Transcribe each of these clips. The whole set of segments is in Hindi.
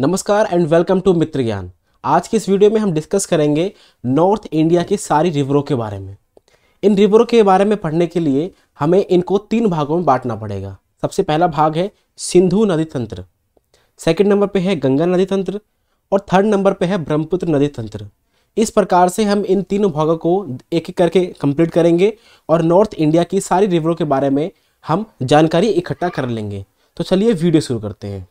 नमस्कार एंड वेलकम टू मित्र ज्ञान आज की इस वीडियो में हम डिस्कस करेंगे नॉर्थ इंडिया की सारी रिवरों के बारे में इन रिवरों के बारे में पढ़ने के लिए हमें इनको तीन भागों में बांटना पड़ेगा सबसे पहला भाग है सिंधु नदी तंत्र सेकेंड नंबर पे है गंगा नदी तंत्र और थर्ड नंबर पर है ब्रह्मपुत्र नदी तंत्र इस प्रकार से हम इन तीनों भागों को एक एक करके कंप्लीट करेंगे और नॉर्थ इंडिया की सारी रिवरों के बारे में हम जानकारी इकट्ठा कर लेंगे तो चलिए वीडियो शुरू करते हैं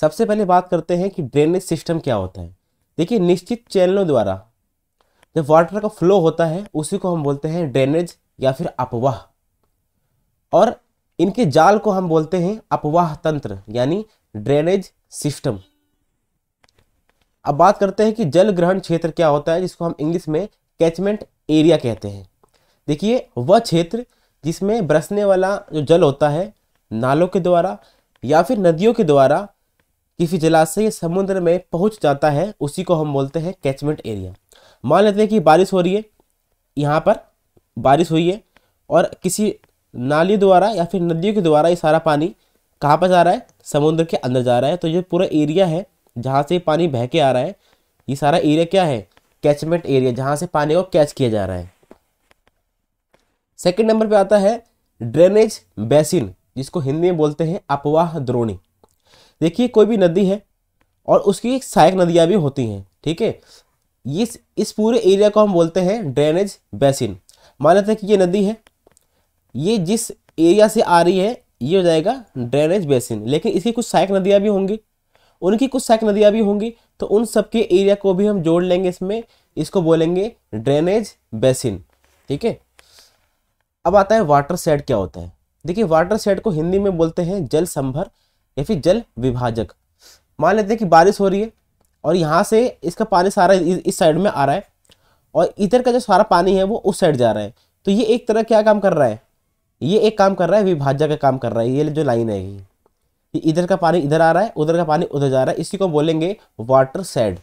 सबसे पहले बात करते हैं कि ड्रेनेज सिस्टम क्या होता है देखिए निश्चित चैनलों द्वारा जब वाटर का फ्लो होता है उसी को हम बोलते हैं ड्रेनेज या फिर अपवाह और इनके जाल को हम बोलते हैं अपवाह तंत्र यानी ड्रेनेज सिस्टम अब बात करते हैं कि जल ग्रहण क्षेत्र क्या होता है जिसको हम इंग्लिश में कैचमेंट एरिया कहते हैं देखिए वह क्षेत्र जिसमें बरसने वाला जो जल होता है नालों के द्वारा या फिर नदियों के द्वारा किसी जलाशय समुद्र में पहुंच जाता है उसी को हम बोलते हैं कैचमेंट एरिया मान लेते हैं कि बारिश हो रही है यहाँ पर बारिश हुई है और किसी नाली द्वारा या फिर नदियों के द्वारा ये सारा पानी कहाँ पर जा रहा है समुद्र के अंदर जा रहा है तो ये पूरा एरिया है जहाँ से पानी बह के आ रहा है ये सारा एरिया क्या है कैचमेंट एरिया जहाँ से पानी को कैच किया जा रहा है सेकेंड नंबर पर आता है ड्रेनेज बेसिन जिसको हिंदी में बोलते हैं अपवाह द्रोणी देखिए कोई भी नदी है और उसकी सहायक नदियाँ भी होती हैं ठीक है इस इस पूरे एरिया को हम बोलते हैं ड्रेनेज बेसिन मान लेते हैं कि ये नदी है ये जिस एरिया से आ रही है ये हो जाएगा ड्रेनेज बेसिन लेकिन इसकी कुछ सहायक नदियाँ भी होंगी उनकी कुछ सहायक नदियाँ भी होंगी तो उन सबके एरिया को भी हम जोड़ लेंगे इसमें इसको बोलेंगे ड्रेनेज बेसिन ठीक है अब आता है वाटर सेट क्या होता है देखिए वाटर सेट को हिंदी में बोलते हैं जल संभर या फिर जल विभाजक मान लेते हैं कि बारिश हो रही है और यहाँ से इसका पानी सारा इस साइड में आ रहा है और इधर का जो सारा पानी है वो उस साइड जा रहा है तो ये एक तरह क्या काम कर रहा है ये एक काम कर रहा है विभाजक का काम कर रहा है ये जो लाइन है ये इधर का पानी इधर आ रहा है उधर का पानी उधर जा रहा है इसी को बोलेंगे वाटर सेड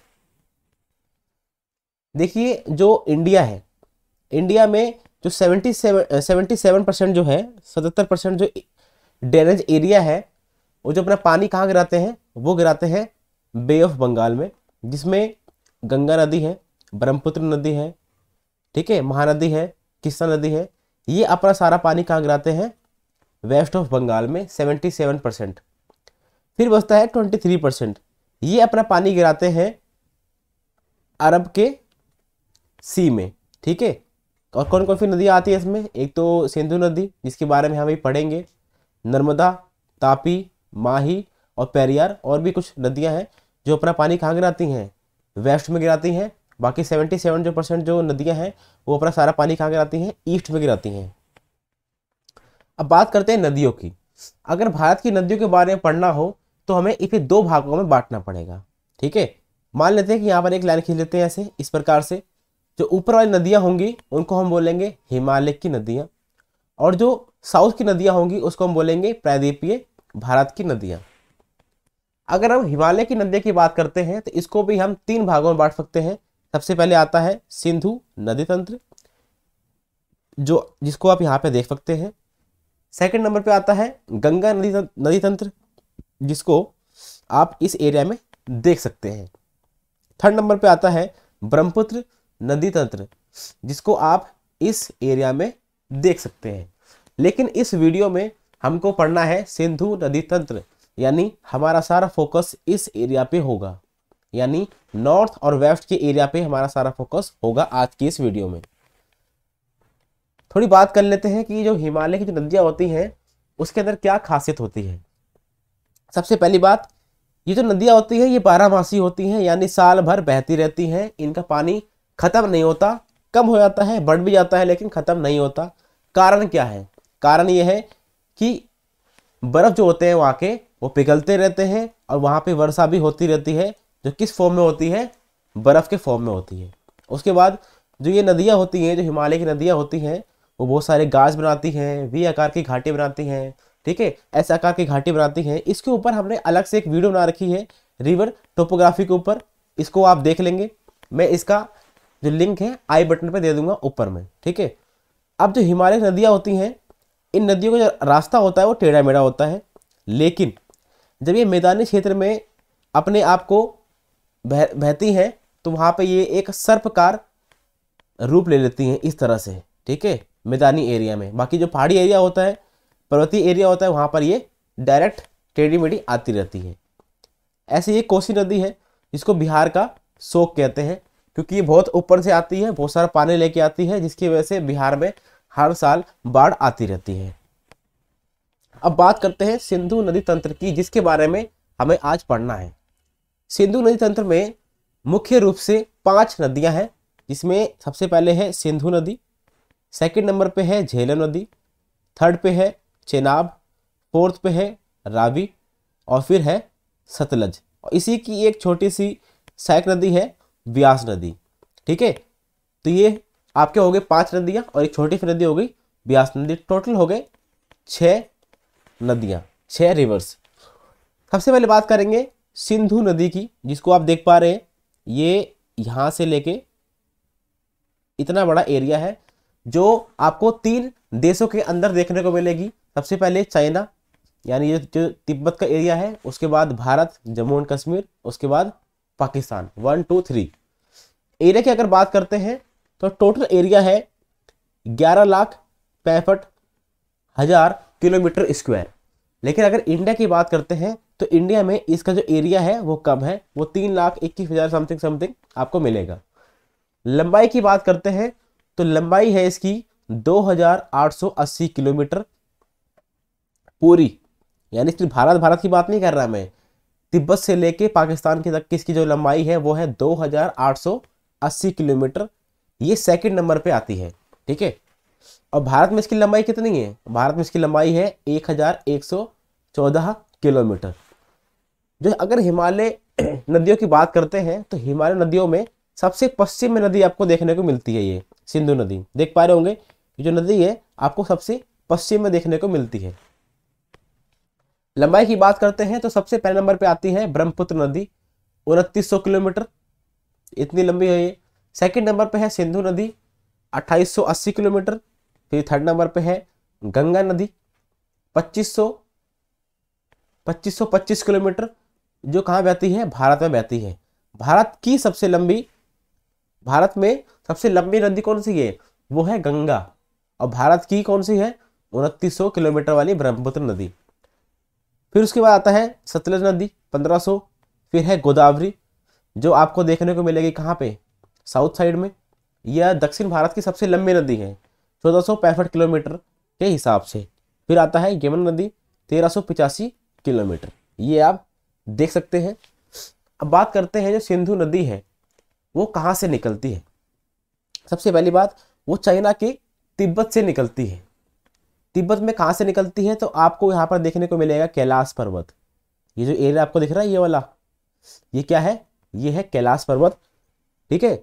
देखिए जो इंडिया है इंडिया में जो seventy seven seventy seven percent जो है सतहत्तर परसेंट जो ड्रेनेज एरिया है वो जो अपना पानी कहाँ गिराते हैं वो गिराते हैं बे ऑफ बंगाल में जिसमें गंगा नदी है ब्रह्मपुत्र नदी है ठीक है महानदी है किस्सा नदी है ये अपना सारा पानी कहाँ गिराते हैं वेस्ट ऑफ बंगाल में सेवेंटी सेवन परसेंट फिर बचता है ट्वेंटी थ्री परसेंट ये अपना पानी गिराते हैं अरब के सी में ठीक है और कौन कौन सी नदियाँ आती है इसमें एक तो सिंधु नदी जिसके बारे में हम अभी पढ़ेंगे नर्मदा तापी माही और पेरियार और भी कुछ नदियां हैं जो अपना पानी कहाँ गिराती हैं वेस्ट में गिराती हैं बाकी सेवेंटी सेवन जो परसेंट जो नदियां हैं वो अपना सारा पानी कहाँ गिराती हैं ईस्ट में गिराती हैं अब बात करते हैं नदियों की अगर भारत की नदियों के बारे में पढ़ना हो तो हमें इसे दो भागों में बांटना पड़ेगा ठीक है मान लेते हैं कि यहाँ पर एक लाइन खींच लेते हैं ऐसे इस प्रकार से जो ऊपर वाली नदियाँ होंगी उनको हम बोलेंगे हिमालय की नदियाँ और जो साउथ की नदियाँ होंगी उसको हम बोलेंगे प्रायद्वीपीय भारत की नदियाँ अगर हम हिमालय की नदियों की बात करते हैं तो इसको भी हम तीन भागों में बांट सकते हैं सबसे पहले आता है सिंधु नदी तंत्र जो जिसको आप यहाँ पे देख सकते हैं सेकंड नंबर पे आता है गंगा नदी नदी तंत्र जिसको आप इस एरिया में देख सकते हैं थर्ड नंबर पे आता है ब्रह्मपुत्र नदी तंत्र जिसको आप इस एरिया में देख सकते हैं लेकिन इस वीडियो में हमको पढ़ना है सिंधु नदी तंत्र यानी हमारा सारा फोकस इस एरिया पे होगा यानी नॉर्थ और वेस्ट के एरिया पे हमारा सारा फोकस होगा आज की इस वीडियो में थोड़ी बात कर लेते हैं कि जो हिमालय की जो नदियाँ होती हैं उसके अंदर क्या खासियत होती है सबसे पहली बात ये जो नदियाँ होती हैं ये बारहमासी होती हैं यानी साल भर बहती रहती हैं इनका पानी ख़त्म नहीं होता कम हो जाता है बढ़ भी जाता है लेकिन ख़त्म नहीं होता कारण क्या है कारण ये है कि बर्फ़ जो होते हैं वहाँ के वो पिघलते रहते हैं और वहाँ पे वर्षा भी होती रहती है जो किस फॉर्म में होती है बर्फ़ के फॉर्म में होती है उसके बाद जो ये नदियाँ होती हैं जो हिमालय की नदियाँ होती हैं वो बहुत सारे गाज बनाती हैं वी आकार की घाटी बनाती हैं ठीक है ऐसे आकार की घाटी बनाती हैं इसके ऊपर हमने अलग से एक वीडियो बना रखी है रिवर टोपोग्राफी के ऊपर इसको आप देख लेंगे मैं इसका जो लिंक है आई बटन पर दे दूंगा ऊपर में ठीक है अब जो हिमालय नदियाँ होती हैं इन नदियों का जो रास्ता होता है वो टेढ़ा मेढ़ा होता है लेकिन जब ये मैदानी क्षेत्र में अपने आप को बह बहती हैं तो वहाँ पे ये एक सर्पकार रूप ले लेती हैं इस तरह से ठीक है मैदानी एरिया में बाकी जो पहाड़ी एरिया होता है पर्वतीय एरिया होता है वहाँ पर ये डायरेक्ट टेढ़ी मेढ़ी आती रहती है ऐसे ये कोसी नदी है जिसको बिहार का शोक कहते हैं क्योंकि ये बहुत ऊपर से आती है बहुत सारा पानी लेके आती है जिसकी वजह से बिहार में हर साल बाढ़ आती रहती है अब बात करते हैं सिंधु नदी तंत्र की जिसके बारे में हमें आज पढ़ना है सिंधु नदी तंत्र में मुख्य रूप से पांच नदियां हैं जिसमें सबसे पहले है सिंधु नदी सेकंड नंबर पे है झेलम नदी थर्ड पे है चेनाब फोर्थ पे है रावी और फिर है सतलज और इसी की एक छोटी सी सैक नदी है व्यास नदी ठीक है तो ये आपके हो गए पांच नदियाँ और एक छोटी सी नदी हो गई ब्यास नदी टोटल हो गए छह नदियाँ छः रिवर्स सबसे पहले बात करेंगे सिंधु नदी की जिसको आप देख पा रहे हैं ये यहाँ से लेके इतना बड़ा एरिया है जो आपको तीन देशों के अंदर देखने को मिलेगी सबसे पहले चाइना यानी ये जो तिब्बत का एरिया है उसके बाद भारत जम्मू एंड कश्मीर उसके बाद Pakistan one two three area की अगर बात करते हैं तो टोटल एरिया है ग्यारह लाख पैंसठ हजार किलोमीटर स्क्वायर लेकिन अगर इंडिया की बात करते हैं तो इंडिया में इसका जो एरिया है वो कम है वो तीन लाख इक्कीस हज़ार समथिंग समथिंग आपको मिलेगा लंबाई की बात करते हैं तो लंबाई है इसकी 2880 किलोमीटर पूरी यानी सिर्फ भारत भारत की बात नहीं कर रहा मैं तिब्बत से लेके पाकिस्तान की तक की इसकी जो लंबाई है वो है 2880 किलोमीटर ये सेकंड नंबर पे आती है ठीक है और भारत में इसकी लंबाई कितनी है भारत में इसकी लंबाई है एक हजार एक सौ चौदह किलोमीटर जो अगर हिमालय नदियों की बात करते हैं तो हिमालय नदियों में सबसे पश्चिम में नदी आपको देखने को मिलती है ये सिंधु नदी देख पा रहे होंगे जो नदी है आपको सबसे पश्चिम में देखने को मिलती है लंबाई की बात करते हैं तो सबसे पहले नंबर पे आती है ब्रह्मपुत्र नदी उनतीस किलोमीटर इतनी लंबी है ये सेकंड नंबर पे है सिंधु नदी 2880 किलोमीटर फिर थर्ड नंबर पे है गंगा नदी 2500 2525 किलोमीटर जो कहाँ बहती है भारत में बहती है भारत की सबसे लंबी भारत में सबसे लंबी नदी कौन सी है वो है गंगा और भारत की कौन सी है उनतीस किलोमीटर वाली ब्रह्मपुत्र नदी फिर उसके बाद आता है सतलज नदी 1500 फिर है गोदावरी जो आपको देखने को मिलेगी कहाँ पे साउथ साइड में यह दक्षिण भारत की सबसे लंबी नदी है चौदह किलोमीटर के हिसाब से फिर आता है यमन नदी तेरह किलोमीटर ये आप देख सकते हैं अब बात करते हैं जो सिंधु नदी है वो कहाँ से निकलती है सबसे पहली बात वो चाइना के तिब्बत से निकलती है तिब्बत में कहाँ से निकलती है तो आपको यहाँ पर देखने को मिलेगा कैलाश पर्वत ये जो एरिया आपको दिख रहा है ये वाला ये क्या है ये है कैलाश पर्वत ठीक है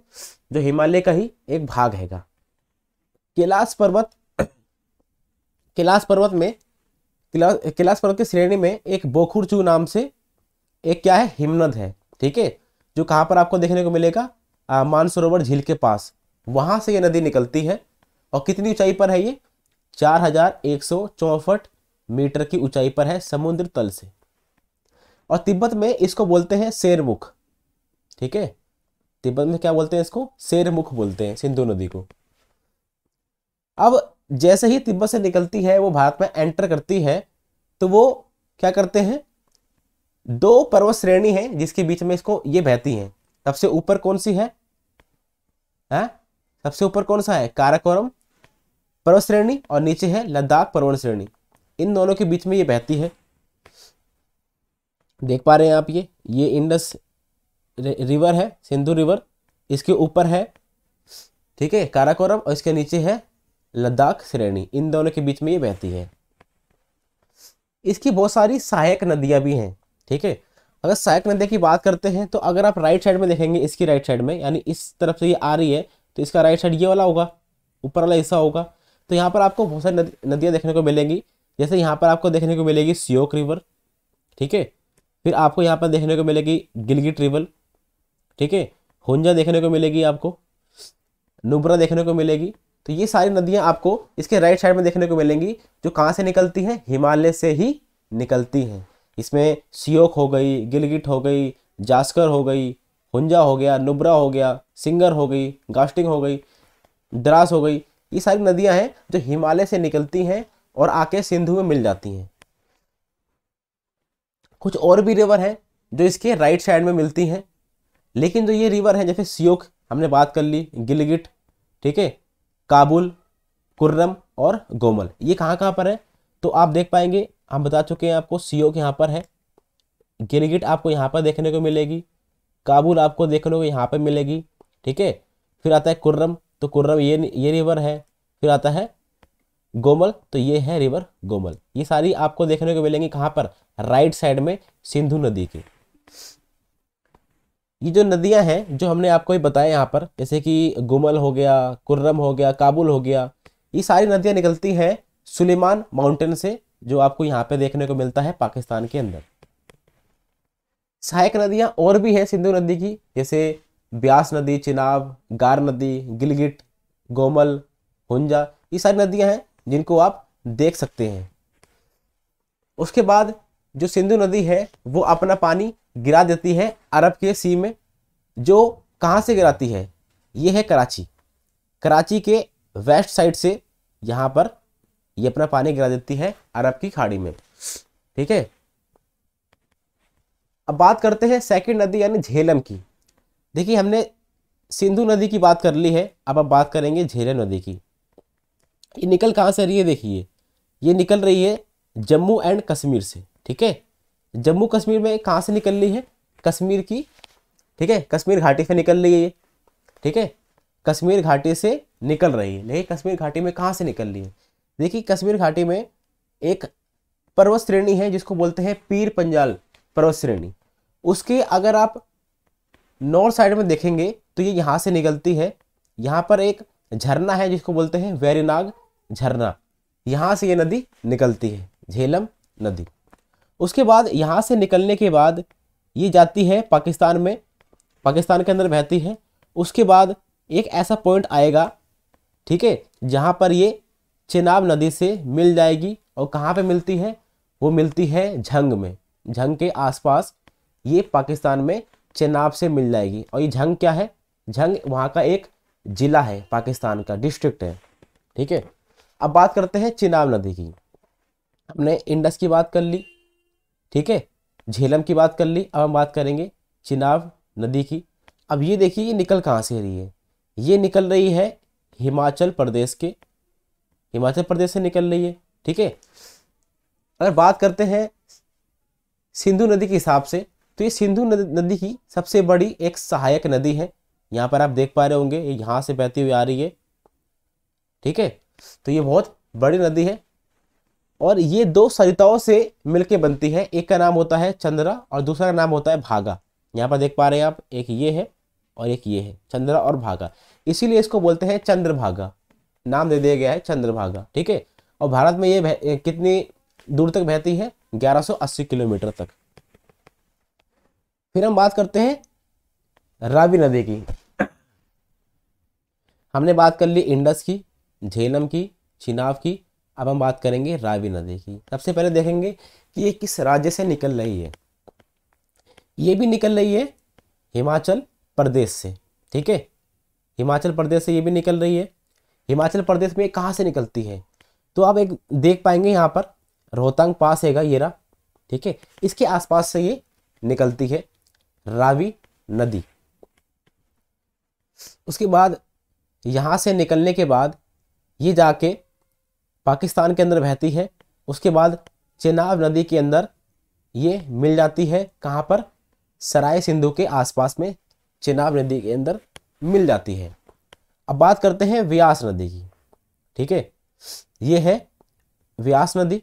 जो हिमालय का ही एक भाग हैगा कैलाश पर्वत कैलाश पर्वत में कैलाश पर्वत की श्रेणी में एक बोखुरचू नाम से एक क्या है हिमनद है ठीक है जो कहां पर आपको देखने को मिलेगा मानसरोवर झील के पास वहां से ये नदी निकलती है और कितनी ऊंचाई पर है ये चार हजार एक सौ चौंसठ मीटर की ऊंचाई पर है समुद्र तल से और तिब्बत में इसको बोलते हैं शेरमुख ठीक है तिब्बत में क्या बोलते हैं इसको शेरमुख बोलते हैं सिंधु नदी को अब जैसे ही तिब्बत से निकलती है वो भारत में एंटर करती है तो वो क्या करते हैं दो पर्वत श्रेणी है जिसके बीच में इसको ये बहती हैं सबसे ऊपर कौन सी है है हाँ? सबसे ऊपर कौन सा है काराकोरम पर्वत श्रेणी और नीचे है लद्दाख पर्वत श्रेणी इन दोनों के बीच में ये बहती है देख पा रहे हैं आप ये ये इंडस रिवर है सिंधु रिवर इसके ऊपर है ठीक है काराकोरम और इसके नीचे है लद्दाख श्रेणी इन दोनों के बीच में ये बहती है इसकी बहुत सारी सहायक नदियाँ भी हैं ठीक है अगर सहायक नदी की बात करते हैं तो अगर आप राइट साइड में देखेंगे इसकी राइट साइड में यानी इस तरफ से ये आ रही है तो इसका राइट साइड ये वाला होगा ऊपर वाला हिस्सा होगा तो यहाँ पर आपको बहुत सारी नदी नदियाँ देखने को मिलेंगी जैसे यहाँ पर आपको देखने को मिलेगी सियोक रिवर ठीक है फिर आपको यहाँ पर देखने को मिलेगी गिलगिट रिवर ठीक है हुंजा देखने को मिलेगी आपको नुब्रा देखने को मिलेगी तो ये सारी नदियाँ आपको इसके राइट साइड में देखने को मिलेंगी जो कहाँ से निकलती हैं हिमालय से ही निकलती हैं इसमें सियोक हो गई गिलगिट हो गई जास्कर हो गई हुंजा हो गया नुब्रा हो गया सिंगर हो गई गास्टिंग हो गई द्रास हो गई ये सारी नदियाँ हैं जो हिमालय से निकलती हैं और आके सिंधु में मिल जाती हैं कुछ और भी रिवर हैं जो इसके राइट साइड में मिलती हैं लेकिन जो ये रिवर हैं जैसे सियोक हमने बात कर ली गिलगिट ठीक है काबुल कुर्रम और गोमल ये कहाँ कहाँ पर है तो आप देख पाएंगे हम बता चुके हैं आपको सियोक यहाँ पर है गिलगिट आपको यहाँ पर देखने को मिलेगी काबुल आपको देखने को यहाँ पर मिलेगी ठीक है फिर आता है कुर्रम तो कुर्रम ये ये रिवर है फिर आता है गोमल तो ये है रिवर गोमल ये सारी आपको देखने को मिलेंगी कहाँ पर राइट साइड में सिंधु नदी के ये जो नदियां हैं जो हमने आपको ये बताया यहाँ पर जैसे कि गुमल हो गया कुर्रम हो गया काबुल हो गया ये सारी नदियां निकलती हैं सुलेमान माउंटेन से जो आपको यहाँ पे देखने को मिलता है पाकिस्तान के अंदर सहायक नदियाँ और भी हैं सिंधु नदी की जैसे ब्यास नदी चिनाब गार नदी गिलगिट गोमल हुंजा ये सारी नदियाँ हैं जिनको आप देख सकते हैं उसके बाद जो सिंधु नदी है वो अपना पानी गिरा देती है अरब के सी में जो कहाँ से गिराती है ये है कराची कराची के वेस्ट साइड से यहाँ पर ये अपना पानी गिरा देती है अरब की खाड़ी में ठीक है अब बात करते हैं सेकंड नदी यानी झेलम की देखिए हमने सिंधु नदी की बात कर ली है अब अब बात करेंगे झेलम नदी की ये निकल कहाँ से रही है देखिए ये निकल रही है जम्मू एंड कश्मीर से ठीक है जम्मू कश्मीर में कहाँ से निकल रही है कश्मीर की ठीक है कश्मीर घाटी से निकल रही है ये ठीक है कश्मीर घाटी से निकल रही है लेकिन कश्मीर घाटी में कहाँ से निकल रही है देखिए कश्मीर घाटी में एक पर्वत श्रेणी है जिसको बोलते हैं पीर पंजाल पर्वत श्रेणी उसके अगर आप नॉर्थ साइड में देखेंगे तो ये यहाँ से निकलती है यहाँ पर एक झरना है जिसको बोलते हैं वैरीनाग झरना यहाँ से ये नदी निकलती है झेलम नदी उसके बाद यहाँ से निकलने के बाद ये जाती है पाकिस्तान में पाकिस्तान के अंदर बहती है उसके बाद एक ऐसा पॉइंट आएगा ठीक है जहाँ पर ये चेनाब नदी से मिल जाएगी और कहाँ पे मिलती है वो मिलती है झंग में झंग के आसपास ये पाकिस्तान में चेनाब से मिल जाएगी और ये झंग क्या है झंग वहाँ का एक ज़िला है पाकिस्तान का डिस्ट्रिक्ट है ठीक है अब बात करते हैं चेनाब नदी की हमने इंडस की बात कर ली ठीक है झेलम की बात कर ली अब हम बात करेंगे चिनाब नदी की अब ये देखिए ये निकल कहाँ से रही है ये निकल रही है हिमाचल प्रदेश के हिमाचल प्रदेश से निकल रही है ठीक है अगर बात करते हैं सिंधु नदी के हिसाब से तो ये सिंधु नदी की सबसे बड़ी एक सहायक नदी है यहाँ पर आप देख पा रहे होंगे ये यहाँ से बहती हुई आ रही है ठीक है तो ये बहुत बड़ी नदी है और ये दो सरिताओं से मिलके बनती है एक का नाम होता है चंद्रा और दूसरा का नाम होता है भागा यहाँ पर देख पा रहे हैं आप एक ये है और एक ये है चंद्रा और भागा इसीलिए इसको बोलते हैं चंद्रभागा नाम दे दिया गया है चंद्रभागा ठीक है और भारत में ये कितनी दूर तक बहती है 1180 किलोमीटर तक फिर हम बात करते हैं रावी नदी की हमने बात कर ली इंडस की झेलम की चिनाव की अब हम बात करेंगे रावी नदी की सबसे पहले देखेंगे कि ये किस राज्य से निकल रही है ये भी निकल रही है हिमाचल प्रदेश से ठीक है हिमाचल प्रदेश से ये भी निकल रही है हिमाचल प्रदेश में कहाँ से निकलती है तो आप एक देख पाएंगे यहाँ पर रोहतांग पास हैगा ये रहा ठीक है इसके आसपास से ये निकलती है रावी नदी उसके बाद यहाँ से निकलने के बाद ये जाके पाकिस्तान के अंदर बहती है उसके बाद चेनाब नदी के अंदर ये मिल जाती है कहाँ पर सराय सिंधु के आसपास में चेनाब नदी के अंदर मिल जाती है अब बात करते हैं व्यास नदी की ठीक है ये है व्यास नदी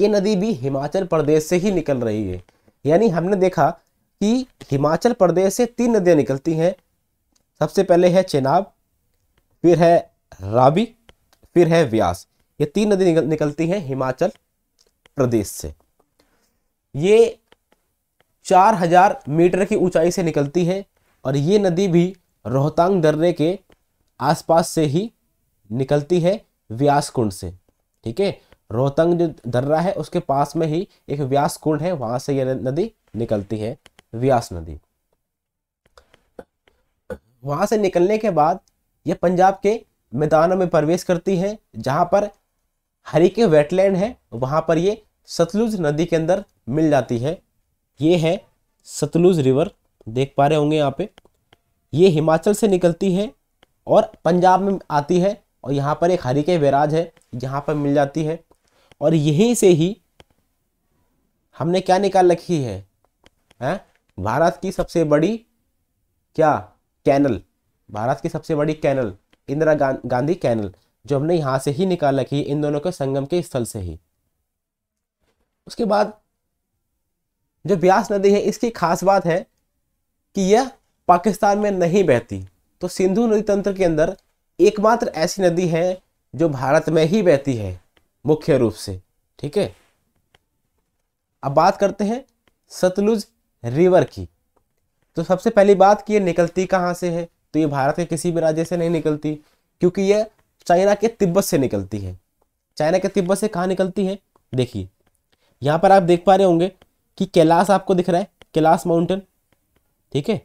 ये नदी भी हिमाचल प्रदेश से ही निकल रही है यानी हमने देखा कि हिमाचल प्रदेश से तीन नदियाँ निकलती हैं सबसे पहले है चेनाब फिर है राबी फिर है व्यास ये तीन नदी निकल, निकलती हैं हिमाचल प्रदेश से ये चार हजार मीटर की ऊंचाई से निकलती है और ये नदी भी रोहतांग दर्रे के आसपास से ही निकलती है व्यास कुंड से ठीक है रोहतांग जो दर्रा है उसके पास में ही एक व्यास कुंड है वहां से यह नदी निकलती है व्यास नदी वहां से निकलने के बाद यह पंजाब के मैदानों में प्रवेश करती है जहाँ पर हरी के वेटलैंड है वहाँ पर ये सतलुज नदी के अंदर मिल जाती है ये है सतलुज रिवर देख पा रहे होंगे यहाँ पे ये हिमाचल से निकलती है और पंजाब में आती है और यहाँ पर एक हरी के वैराज है जहाँ पर मिल जाती है और यहीं से ही हमने क्या निकाल रखी है हैं भारत की सबसे बड़ी क्या कैनल भारत की सबसे बड़ी कैनल इंदिरा गां, गांधी कैनल जो हमने यहाँ से ही निकाला कि इन दोनों के संगम के स्थल से ही उसके बाद जो ब्यास नदी है इसकी खास बात है कि यह पाकिस्तान में नहीं बहती तो सिंधु नदी तंत्र के अंदर एकमात्र ऐसी नदी है जो भारत में ही बहती है मुख्य रूप से ठीक है अब बात करते हैं सतलुज रिवर की तो सबसे पहली बात कि यह निकलती कहाँ से है तो ये भारत के किसी भी राज्य से नहीं निकलती क्योंकि ये चाइना के तिब्बत से निकलती है चाइना के तिब्बत से कहाँ निकलती है देखिए यहाँ पर आप देख पा रहे होंगे कि कैलाश आपको दिख रहा है कैलाश माउंटेन ठीक है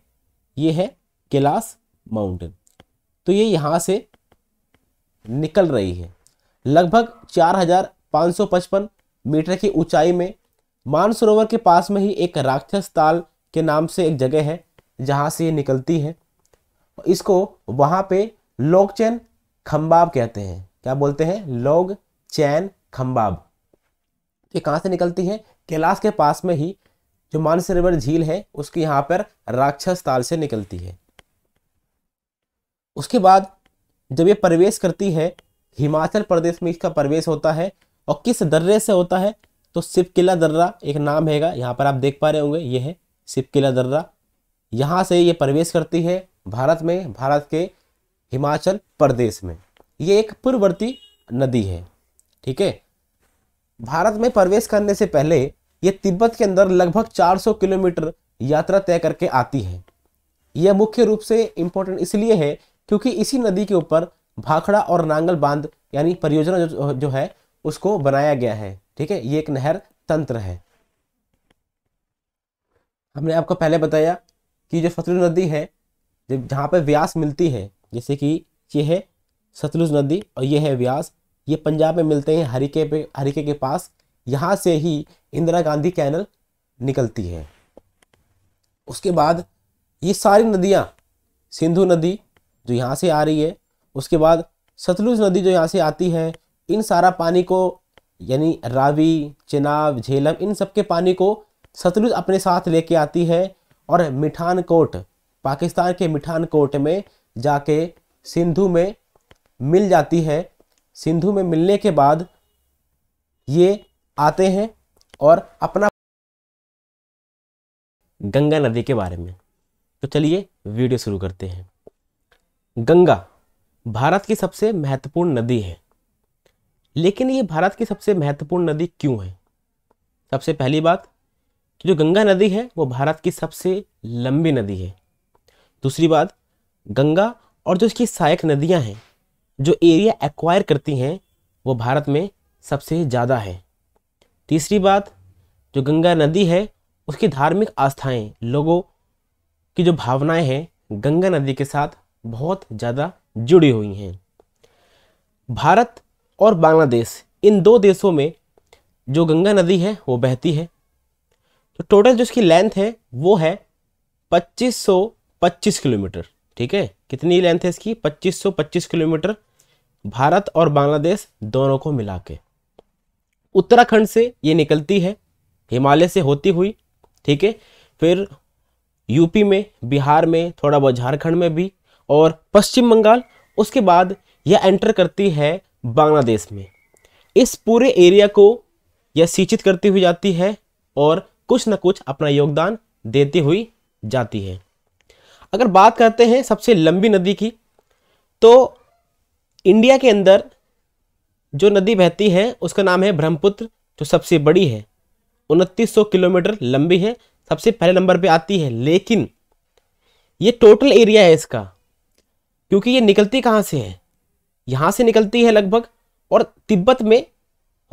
ये है कैलाश माउंटेन तो ये यहाँ से निकल रही है लगभग चार हजार पाँच सौ पचपन मीटर की ऊंचाई में मानसरोवर के पास में ही एक राक्षस ताल के नाम से एक जगह है जहाँ से ये निकलती है इसको वहां पे लोग चैन खम्बाब कहते हैं क्या बोलते हैं लोग चैन खम्बाब ये कहां से निकलती है कैलाश के पास में ही जो मानसरोवर झील है उसकी यहां पर राक्षस ताल से निकलती है उसके बाद जब ये प्रवेश करती है हिमाचल प्रदेश में इसका प्रवेश होता है और किस दर्रे से होता है तो शिव किला दर्रा एक नाम हैगा यहाँ पर आप देख पा रहे होंगे ये है शिव किला दर्रा यहाँ से ये प्रवेश करती है भारत में भारत के हिमाचल प्रदेश में ये एक पूर्ववर्ती नदी है ठीक है भारत में प्रवेश करने से पहले ये तिब्बत के अंदर लगभग 400 किलोमीटर यात्रा तय करके आती है यह मुख्य रूप से इम्पोर्टेंट इसलिए है क्योंकि इसी नदी के ऊपर भाखड़ा और नांगल बांध यानी परियोजना जो जो है उसको बनाया गया है ठीक है ये एक नहर तंत्र है हमने आपको पहले बताया कि जो फतलू नदी है जब जहाँ पर व्यास मिलती है जैसे कि ये है सतलुज नदी और ये है व्यास ये पंजाब में मिलते हैं हरिके पे हरिके के पास यहाँ से ही इंदिरा गांधी कैनल निकलती है उसके बाद ये सारी नदियाँ सिंधु नदी जो यहाँ से आ रही है उसके बाद सतलुज नदी जो यहाँ से आती है इन सारा पानी को यानी रावी चिनाब झेलम इन सब के पानी को सतलुज अपने साथ लेके आती है और मिठानकोट पाकिस्तान के मिठानकोट में जाके सिंधु में मिल जाती है सिंधु में मिलने के बाद ये आते हैं और अपना गंगा नदी के बारे में तो चलिए वीडियो शुरू करते हैं गंगा भारत की सबसे महत्वपूर्ण नदी है लेकिन ये भारत की सबसे महत्वपूर्ण नदी क्यों है सबसे पहली बात कि जो गंगा नदी है वो भारत की सबसे लंबी नदी है दूसरी बात गंगा और जो इसकी सहायक नदियां हैं जो एरिया एक्वायर करती हैं वो भारत में सबसे ज़्यादा है तीसरी बात जो गंगा नदी है उसकी धार्मिक आस्थाएं लोगों की जो भावनाएं हैं गंगा नदी के साथ बहुत ज़्यादा जुड़ी हुई हैं भारत और बांग्लादेश इन दो देशों में जो गंगा नदी है वो बहती है तो टोटल जो इसकी लेंथ है वो है पच्चीस सौ 25 किलोमीटर ठीक है कितनी लेंथ है इसकी 2525 किलोमीटर भारत और बांग्लादेश दोनों को मिला के उत्तराखंड से ये निकलती है हिमालय से होती हुई ठीक है फिर यूपी में बिहार में थोड़ा बहुत झारखंड में भी और पश्चिम बंगाल उसके बाद यह एंटर करती है बांग्लादेश में इस पूरे एरिया को यह सिंचित करती हुई जाती है और कुछ न कुछ अपना योगदान देती हुई जाती है अगर बात करते हैं सबसे लंबी नदी की तो इंडिया के अंदर जो नदी बहती है उसका नाम है ब्रह्मपुत्र जो सबसे बड़ी है उनतीस किलोमीटर लंबी है सबसे पहले नंबर पे आती है लेकिन ये टोटल एरिया है इसका क्योंकि ये निकलती कहाँ से है यहाँ से निकलती है लगभग और तिब्बत में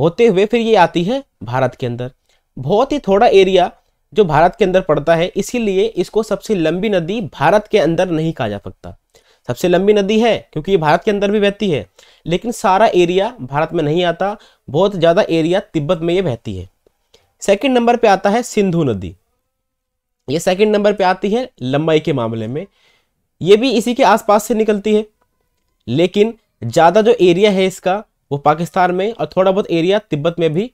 होते हुए फिर ये आती है भारत के अंदर बहुत ही थोड़ा एरिया जो भारत के अंदर पड़ता है इसीलिए इसको सबसे लंबी नदी भारत के अंदर नहीं कहा जा सकता सबसे लंबी नदी है क्योंकि ये भारत के अंदर भी बहती है लेकिन सारा एरिया भारत में नहीं आता बहुत ज़्यादा एरिया तिब्बत में ये बहती है सेकंड नंबर पे आता है सिंधु नदी ये सेकंड नंबर पे आती है लंबाई के मामले में ये भी इसी के आसपास से निकलती है लेकिन ज़्यादा जो एरिया है इसका वो पाकिस्तान में और थोड़ा बहुत एरिया तिब्बत में भी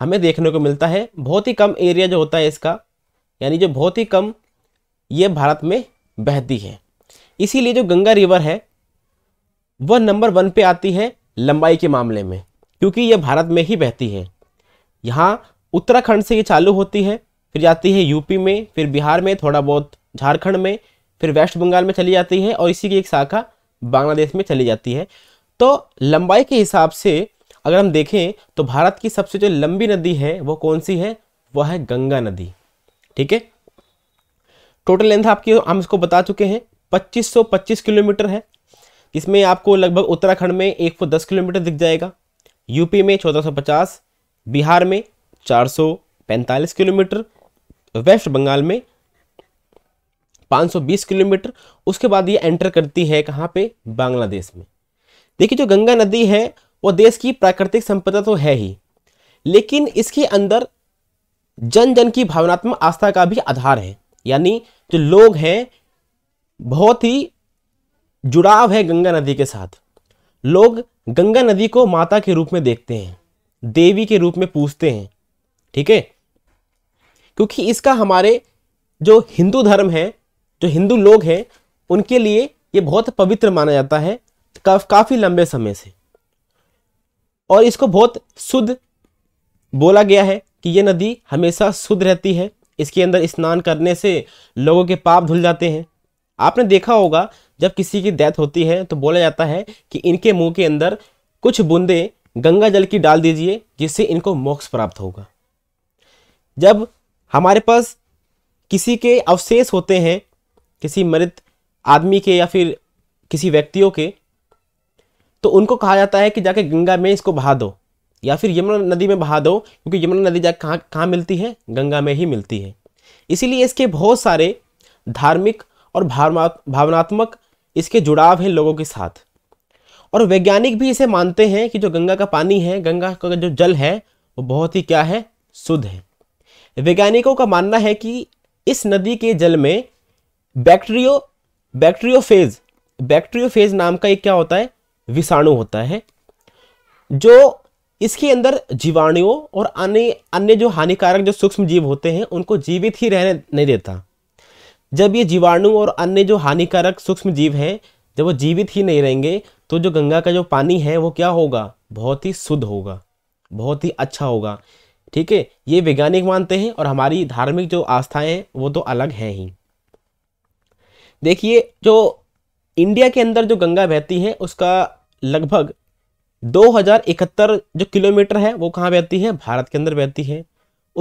हमें देखने को मिलता है बहुत ही कम एरिया जो होता है इसका यानी जो बहुत ही कम ये भारत में बहती है इसीलिए जो गंगा रिवर है वह नंबर वन पे आती है लंबाई के मामले में क्योंकि यह भारत में ही बहती है यहाँ उत्तराखंड से ये चालू होती है फिर जाती है यूपी में फिर बिहार में थोड़ा बहुत झारखंड में फिर वेस्ट बंगाल में चली जाती है और इसी की एक शाखा बांग्लादेश में चली जाती है तो लंबाई के हिसाब से अगर हम देखें तो भारत की सबसे जो लंबी नदी है वो कौन सी है वह है गंगा नदी ठीक है टोटल लेंथ आपकी हम इसको बता चुके हैं 2525 किलोमीटर है इसमें आपको लगभग उत्तराखंड में एक सौ दस किलोमीटर दिख जाएगा यूपी में चौदह सौ पचास बिहार में चार सौ पैंतालीस किलोमीटर वेस्ट बंगाल में 520 किलोमीटर उसके बाद ये एंटर करती है कहाँ पे बांग्लादेश में देखिए जो गंगा नदी है वो देश की प्राकृतिक संपदा तो है ही लेकिन इसके अंदर जन जन की भावनात्मक आस्था का भी आधार है यानी जो लोग हैं बहुत ही जुड़ाव है गंगा नदी के साथ लोग गंगा नदी को माता के रूप में देखते हैं देवी के रूप में पूजते हैं ठीक है क्योंकि इसका हमारे जो हिंदू धर्म है जो हिंदू लोग हैं उनके लिए ये बहुत पवित्र माना जाता है काफ़ी लंबे समय से और इसको बहुत शुद्ध बोला गया है कि ये नदी हमेशा शुद्ध रहती है इसके अंदर स्नान करने से लोगों के पाप धुल जाते हैं आपने देखा होगा जब किसी की डेथ होती है तो बोला जाता है कि इनके मुंह के अंदर कुछ बूंदें गंगा जल की डाल दीजिए जिससे इनको मोक्ष प्राप्त होगा जब हमारे पास किसी के अवशेष होते हैं किसी मृत आदमी के या फिर किसी व्यक्तियों के तो उनको कहा जाता है कि जाके गंगा में इसको बहा दो या फिर यमुना नदी में बहा दो क्योंकि यमुना नदी जाके कहाँ कहाँ मिलती है गंगा में ही मिलती है इसीलिए इसके बहुत सारे धार्मिक और भावनात्मक इसके जुड़ाव हैं लोगों के साथ और वैज्ञानिक भी इसे मानते हैं कि जो गंगा का पानी है गंगा का जो जल है वो बहुत ही क्या है शुद्ध है वैज्ञानिकों का मानना है कि इस नदी के जल में बैक्टीरियो बैक्टीरियोफेज बैक्टीरियोफेज नाम का एक क्या होता है विषाणु होता है जो इसके अंदर जीवाणुओं और अन्य अन्य जो हानिकारक जो सूक्ष्म जीव होते हैं उनको जीवित ही रहने नहीं देता जब ये जीवाणु और अन्य जो हानिकारक सूक्ष्म जीव हैं जब वो जीवित ही नहीं रहेंगे तो जो गंगा का जो पानी है वो क्या होगा बहुत ही शुद्ध होगा बहुत ही अच्छा होगा ठीक है ये वैज्ञानिक मानते हैं और हमारी धार्मिक जो आस्थाएं हैं वो तो अलग हैं ही देखिए जो इंडिया के अंदर जो गंगा बहती है उसका लगभग दो जो किलोमीटर है वो कहाँ बहती है भारत के अंदर बहती है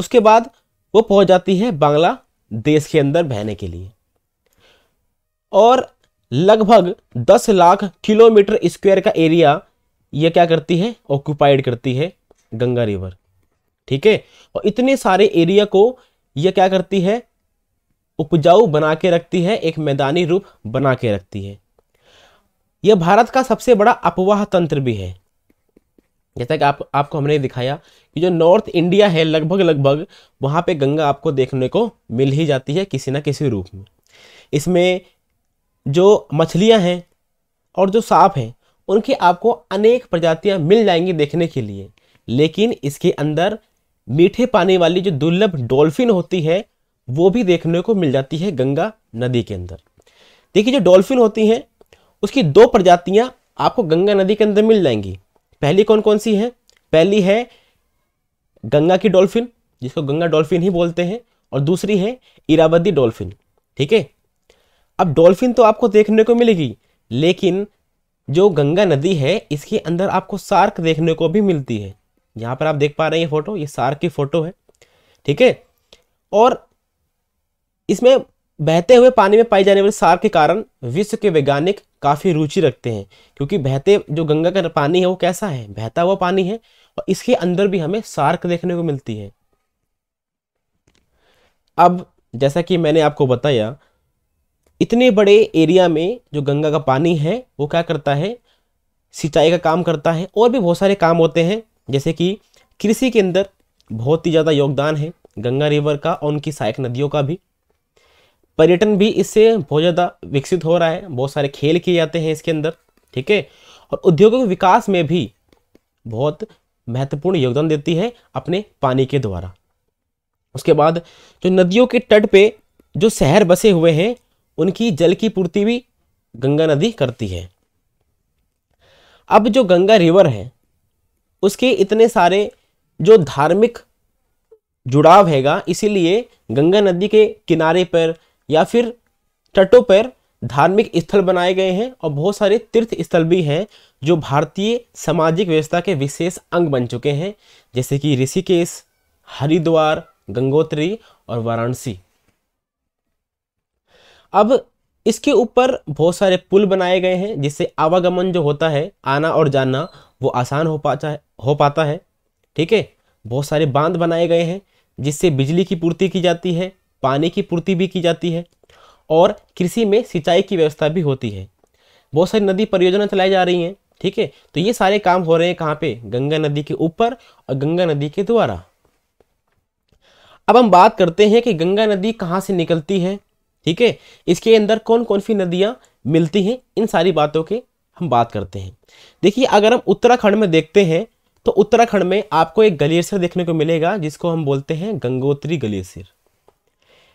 उसके बाद वो पहुंच जाती है बांग्लादेश के अंदर बहने के लिए और लगभग 10 लाख किलोमीटर स्क्वायर का एरिया ये क्या करती है ऑक्यूपाइड करती है गंगा रिवर ठीक है और इतने सारे एरिया को यह क्या करती है उपजाऊ बना के रखती है एक मैदानी रूप बना के रखती है यह भारत का सबसे बड़ा अपवाह तंत्र भी है जैसा कि आप आपको हमने दिखाया कि जो नॉर्थ इंडिया है लगभग लगभग वहाँ पे गंगा आपको देखने को मिल ही जाती है किसी ना किसी रूप में इसमें जो मछलियाँ हैं और जो सांप हैं उनकी आपको अनेक प्रजातियाँ मिल जाएंगी देखने के लिए लेकिन इसके अंदर मीठे पानी वाली जो दुर्लभ डॉल्फिन होती है वो भी देखने को मिल जाती है गंगा नदी के अंदर देखिए जो डॉल्फिन होती हैं उसकी दो प्रजातियां आपको गंगा नदी के अंदर मिल जाएंगी पहली कौन कौन सी है पहली है गंगा की डॉल्फिन जिसको गंगा डॉल्फिन ही बोलते हैं और दूसरी है इरावदी डॉल्फिन ठीक है अब डॉल्फिन तो आपको देखने को मिलेगी लेकिन जो गंगा नदी है इसके अंदर आपको सार्क देखने को भी मिलती है यहाँ पर आप देख पा रहे हैं ये फोटो ये सार्क की फोटो है ठीक है और इसमें बहते हुए पानी में पाई जाने वाले सार के कारण विश्व के वैज्ञानिक काफ़ी रुचि रखते हैं क्योंकि बहते जो गंगा का पानी है वो कैसा है बहता हुआ पानी है और इसके अंदर भी हमें सार्क देखने को मिलती है अब जैसा कि मैंने आपको बताया इतने बड़े एरिया में जो गंगा का पानी है वो क्या करता है सिंचाई का काम करता है और भी बहुत सारे काम होते हैं जैसे कि कृषि के अंदर बहुत ही ज़्यादा योगदान है गंगा रिवर का और उनकी सहायक नदियों का भी पर्यटन भी इससे बहुत ज़्यादा विकसित हो रहा है बहुत सारे खेल किए जाते हैं इसके अंदर ठीक है और उद्योगों के विकास में भी बहुत महत्वपूर्ण योगदान देती है अपने पानी के द्वारा उसके बाद जो नदियों के तट पे जो शहर बसे हुए हैं उनकी जल की पूर्ति भी गंगा नदी करती है अब जो गंगा रिवर है उसके इतने सारे जो धार्मिक जुड़ाव हैगा इसीलिए गंगा नदी के किनारे पर या फिर तटों पर धार्मिक स्थल बनाए गए हैं और बहुत सारे तीर्थ स्थल भी हैं जो भारतीय सामाजिक व्यवस्था के विशेष अंग बन चुके हैं जैसे कि ऋषिकेश हरिद्वार गंगोत्री और वाराणसी अब इसके ऊपर बहुत सारे पुल बनाए गए हैं जिससे आवागमन जो होता है आना और जाना वो आसान हो पाता है हो पाता है ठीक है बहुत सारे बांध बनाए गए हैं जिससे बिजली की पूर्ति की जाती है पानी की पूर्ति भी की जाती है और कृषि में सिंचाई की व्यवस्था भी होती है बहुत सारी नदी परियोजना चलाई जा रही हैं ठीक है तो ये सारे काम हो रहे हैं कहाँ पे गंगा नदी के ऊपर और गंगा नदी के द्वारा अब हम बात करते हैं कि गंगा नदी कहाँ से निकलती है ठीक है इसके अंदर कौन कौन सी नदियाँ मिलती हैं इन सारी बातों के हम बात करते हैं देखिए अगर हम उत्तराखंड में देखते हैं तो उत्तराखंड में आपको एक ग्लेशियर देखने को मिलेगा जिसको हम बोलते हैं गंगोत्री ग्लेशियर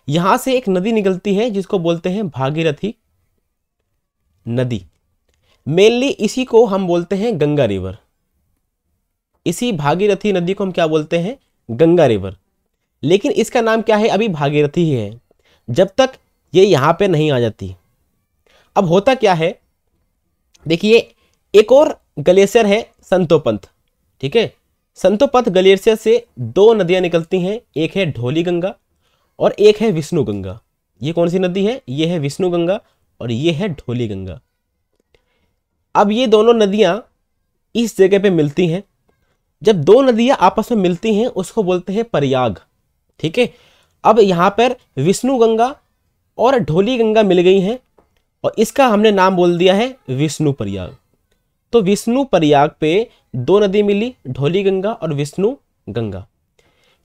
यहाँ से एक नदी निकलती है जिसको बोलते हैं भागीरथी नदी मेनली इसी को हम बोलते हैं गंगा रिवर इसी भागीरथी नदी को हम क्या बोलते हैं गंगा रिवर लेकिन इसका नाम क्या है अभी भागीरथी ही है जब तक ये यहाँ पे नहीं आ जाती अब होता क्या है देखिए एक और ग्लेशियर है संतोपंथ ठीक है संतोपंथ ग्लेशियर से दो नदियाँ निकलती हैं एक है ढोली गंगा और एक है विष्णु गंगा ये कौन सी नदी है ये है विष्णु गंगा और ये है ढोली गंगा अब ये दोनों नदियाँ इस जगह पे मिलती हैं जब दो नदियाँ आपस में मिलती हैं उसको बोलते हैं प्रयाग ठीक है अब यहाँ पर विष्णु गंगा और ढोली गंगा मिल गई हैं और इसका हमने नाम बोल दिया है विष्णु प्रयाग तो विष्णु प्रयाग पे दो नदी मिली ढोली गंगा और विष्णु गंगा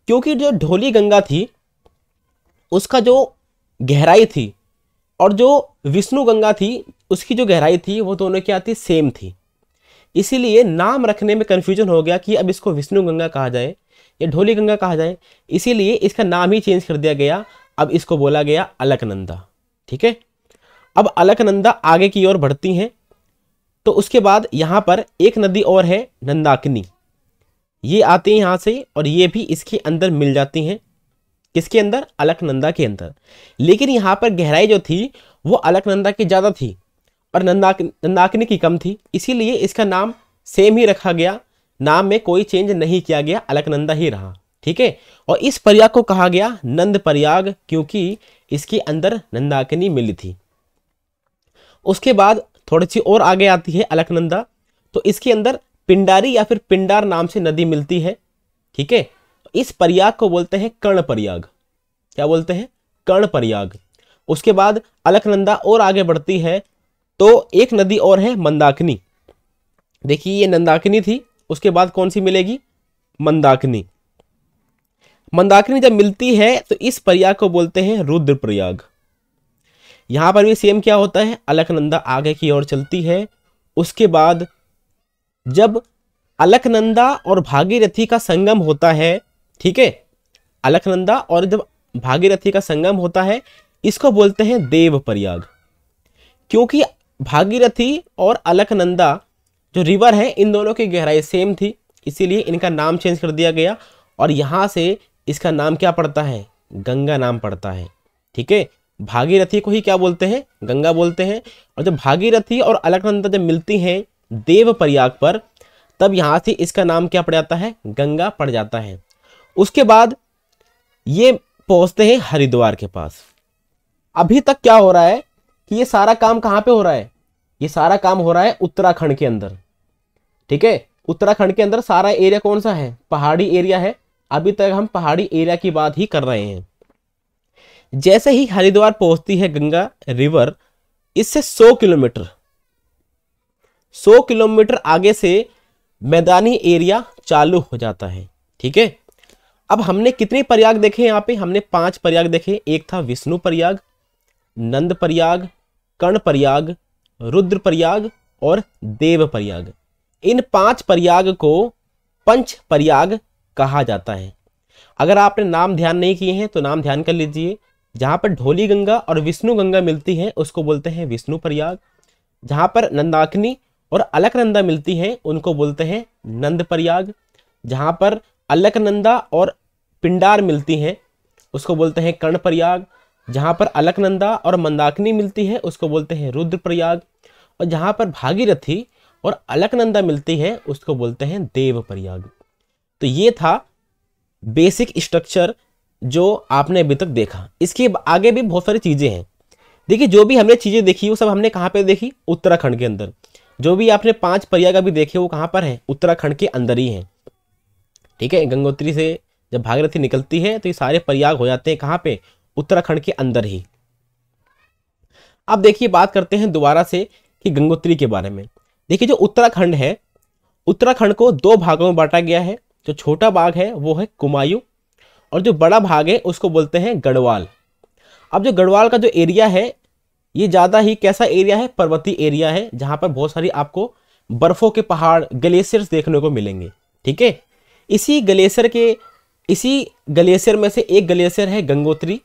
क्योंकि जो ढोली गंगा थी उसका जो गहराई थी और जो विष्णु गंगा थी उसकी जो गहराई थी वो दोनों क्या थी सेम थी इसीलिए नाम रखने में कन्फ्यूजन हो गया कि अब इसको विष्णु गंगा कहा जाए या ढोली गंगा कहा जाए इसीलिए इसका नाम ही चेंज कर दिया गया अब इसको बोला गया अलकनंदा ठीक है अब अलकनंदा आगे की ओर बढ़ती हैं तो उसके बाद यहाँ पर एक नदी और है नंदाकिनी ये आती हैं यहाँ से और ये भी इसके अंदर मिल जाती हैं किसके अंदर अलकनंदा के अंदर लेकिन यहाँ पर गहराई जो थी वो अलकनंदा की ज़्यादा थी और नंदाक नंदाकिनी की कम थी इसीलिए इसका नाम सेम ही रखा गया नाम में कोई चेंज नहीं किया गया अलकनंदा ही रहा ठीक है और इस प्रयाग को कहा गया नंद प्रयाग क्योंकि इसके अंदर नंदाकिनी मिली थी उसके बाद थोड़ी सी और आगे आती है अलकनंदा तो इसके अंदर पिंडारी या फिर पिंडार नाम से नदी मिलती है ठीक है इस प्रयाग को बोलते हैं कर्ण प्रयाग क्या बोलते हैं कर्ण प्रयाग उसके बाद अलकनंदा और आगे बढ़ती है तो एक नदी और है मंदाकिनी देखिए ये नंदाकिनी थी उसके बाद कौन सी मिलेगी मंदाकिनी मंदाकिनी जब मिलती है तो इस प्रयाग को बोलते हैं रुद्र प्रयाग यहां पर भी सेम क्या होता है अलकनंदा आगे की ओर चलती है उसके बाद जब अलकनंदा और भागीरथी का संगम होता है ठीक है अलकनंदा और जब भागीरथी का संगम होता है इसको बोलते हैं देव प्रयाग क्योंकि भागीरथी और अलकनंदा जो रिवर है इन दोनों की गहराई सेम थी इसीलिए इनका नाम चेंज कर दिया गया और यहाँ से इसका नाम क्या पड़ता है गंगा नाम पड़ता है ठीक है भागीरथी को ही क्या बोलते हैं गंगा बोलते हैं और जब भागीरथी और अलकनंदा जब मिलती हैं देव प्रयाग पर तब यहाँ से इसका नाम क्या पड़ जाता है गंगा पड़ जाता है उसके बाद ये पहुंचते हैं हरिद्वार के पास अभी तक क्या हो रहा है कि ये सारा काम कहाँ पे हो रहा है ये सारा काम हो रहा है उत्तराखंड के अंदर ठीक है उत्तराखंड के अंदर सारा एरिया कौन सा है पहाड़ी एरिया है अभी तक हम पहाड़ी एरिया की बात ही कर रहे हैं जैसे ही हरिद्वार पहुंचती है गंगा रिवर इससे 100 किलोमीटर 100 किलोमीटर आगे से मैदानी एरिया चालू हो जाता है ठीक है अब हमने कितने प्रयाग देखे यहाँ पे हमने पांच प्रयाग देखे एक था विष्णु प्रयाग नंद प्रयाग कर्ण प्रयाग रुद्र प्रयाग और देव प्रयाग इन पांच प्रयाग को पंच प्रयाग कहा जाता है अगर आपने नाम ध्यान नहीं किए हैं तो नाम ध्यान कर लीजिए जहाँ पर ढोली गंगा और विष्णु गंगा मिलती है उसको बोलते हैं विष्णु प्रयाग जहाँ पर नंदाकिनी और अलकनंदा मिलती है उनको बोलते हैं नंद प्रयाग जहाँ पर अलकनंदा और पिंडार मिलती हैं उसको बोलते हैं कर्ण प्रयाग जहाँ पर अलकनंदा और मंदाकिनी मिलती है उसको बोलते हैं रुद्र प्रयाग और जहाँ पर भागीरथी और अलकनंदा मिलती है उसको बोलते हैं देव प्रयाग तो ये था बेसिक स्ट्रक्चर जो आपने अभी तक देखा इसके आगे भी बहुत सारी चीज़ें हैं देखिए जो भी हमने चीज़ें देखी वो सब हमने कहाँ पर देखी उत्तराखंड के अंदर जो भी आपने पांच प्रयाग अभी देखे वो कहाँ पर हैं उत्तराखंड के अंदर ही हैं ठीक है गंगोत्री से जब भागीरथी निकलती है तो ये सारे प्रयाग हो जाते हैं कहाँ पे उत्तराखंड के अंदर ही अब देखिए बात करते हैं दोबारा से कि गंगोत्री के बारे में देखिए जो उत्तराखंड है उत्तराखंड को दो भागों में बांटा गया है जो छोटा भाग है वो है कुमायूं और जो बड़ा भाग है उसको बोलते हैं गढ़वाल अब जो गढ़वाल का जो एरिया है ये ज़्यादा ही कैसा एरिया है पर्वतीय एरिया है जहाँ पर बहुत सारी आपको बर्फ़ों के पहाड़ ग्लेशियर्स देखने को मिलेंगे ठीक है इसी ग्लेशियर के इसी ग्लेशियर में से एक ग्लेशियर है गंगोत्री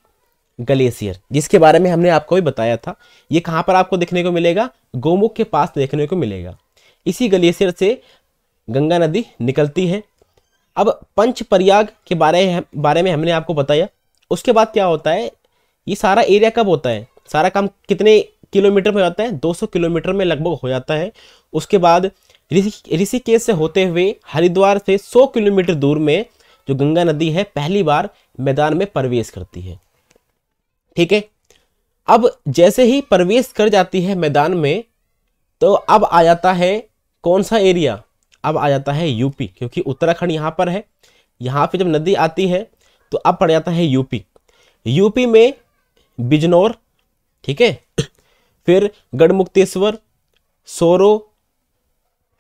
ग्लेशियर जिसके बारे में हमने आपको भी बताया था ये कहाँ पर आपको देखने को मिलेगा गोमुख के पास देखने को मिलेगा इसी ग्लेशियर से गंगा नदी निकलती है अब पंच प्रयाग के बारे बारे में हमने आपको बताया उसके बाद क्या होता है ये सारा एरिया कब होता है सारा काम कितने किलोमीटर में होता है 200 किलोमीटर में लगभग हो जाता है उसके बाद ऋषिकेश से होते हुए हरिद्वार से 100 किलोमीटर दूर में जो गंगा नदी है पहली बार मैदान में प्रवेश करती है ठीक है अब जैसे ही प्रवेश कर जाती है मैदान में तो अब आ जाता है कौन सा एरिया अब आ जाता है यूपी क्योंकि उत्तराखंड यहाँ पर है यहाँ पे जब नदी आती है तो अब पड़ जाता है यूपी यूपी में बिजनौर ठीक है फिर गढ़मुक्तेश्वर सोरो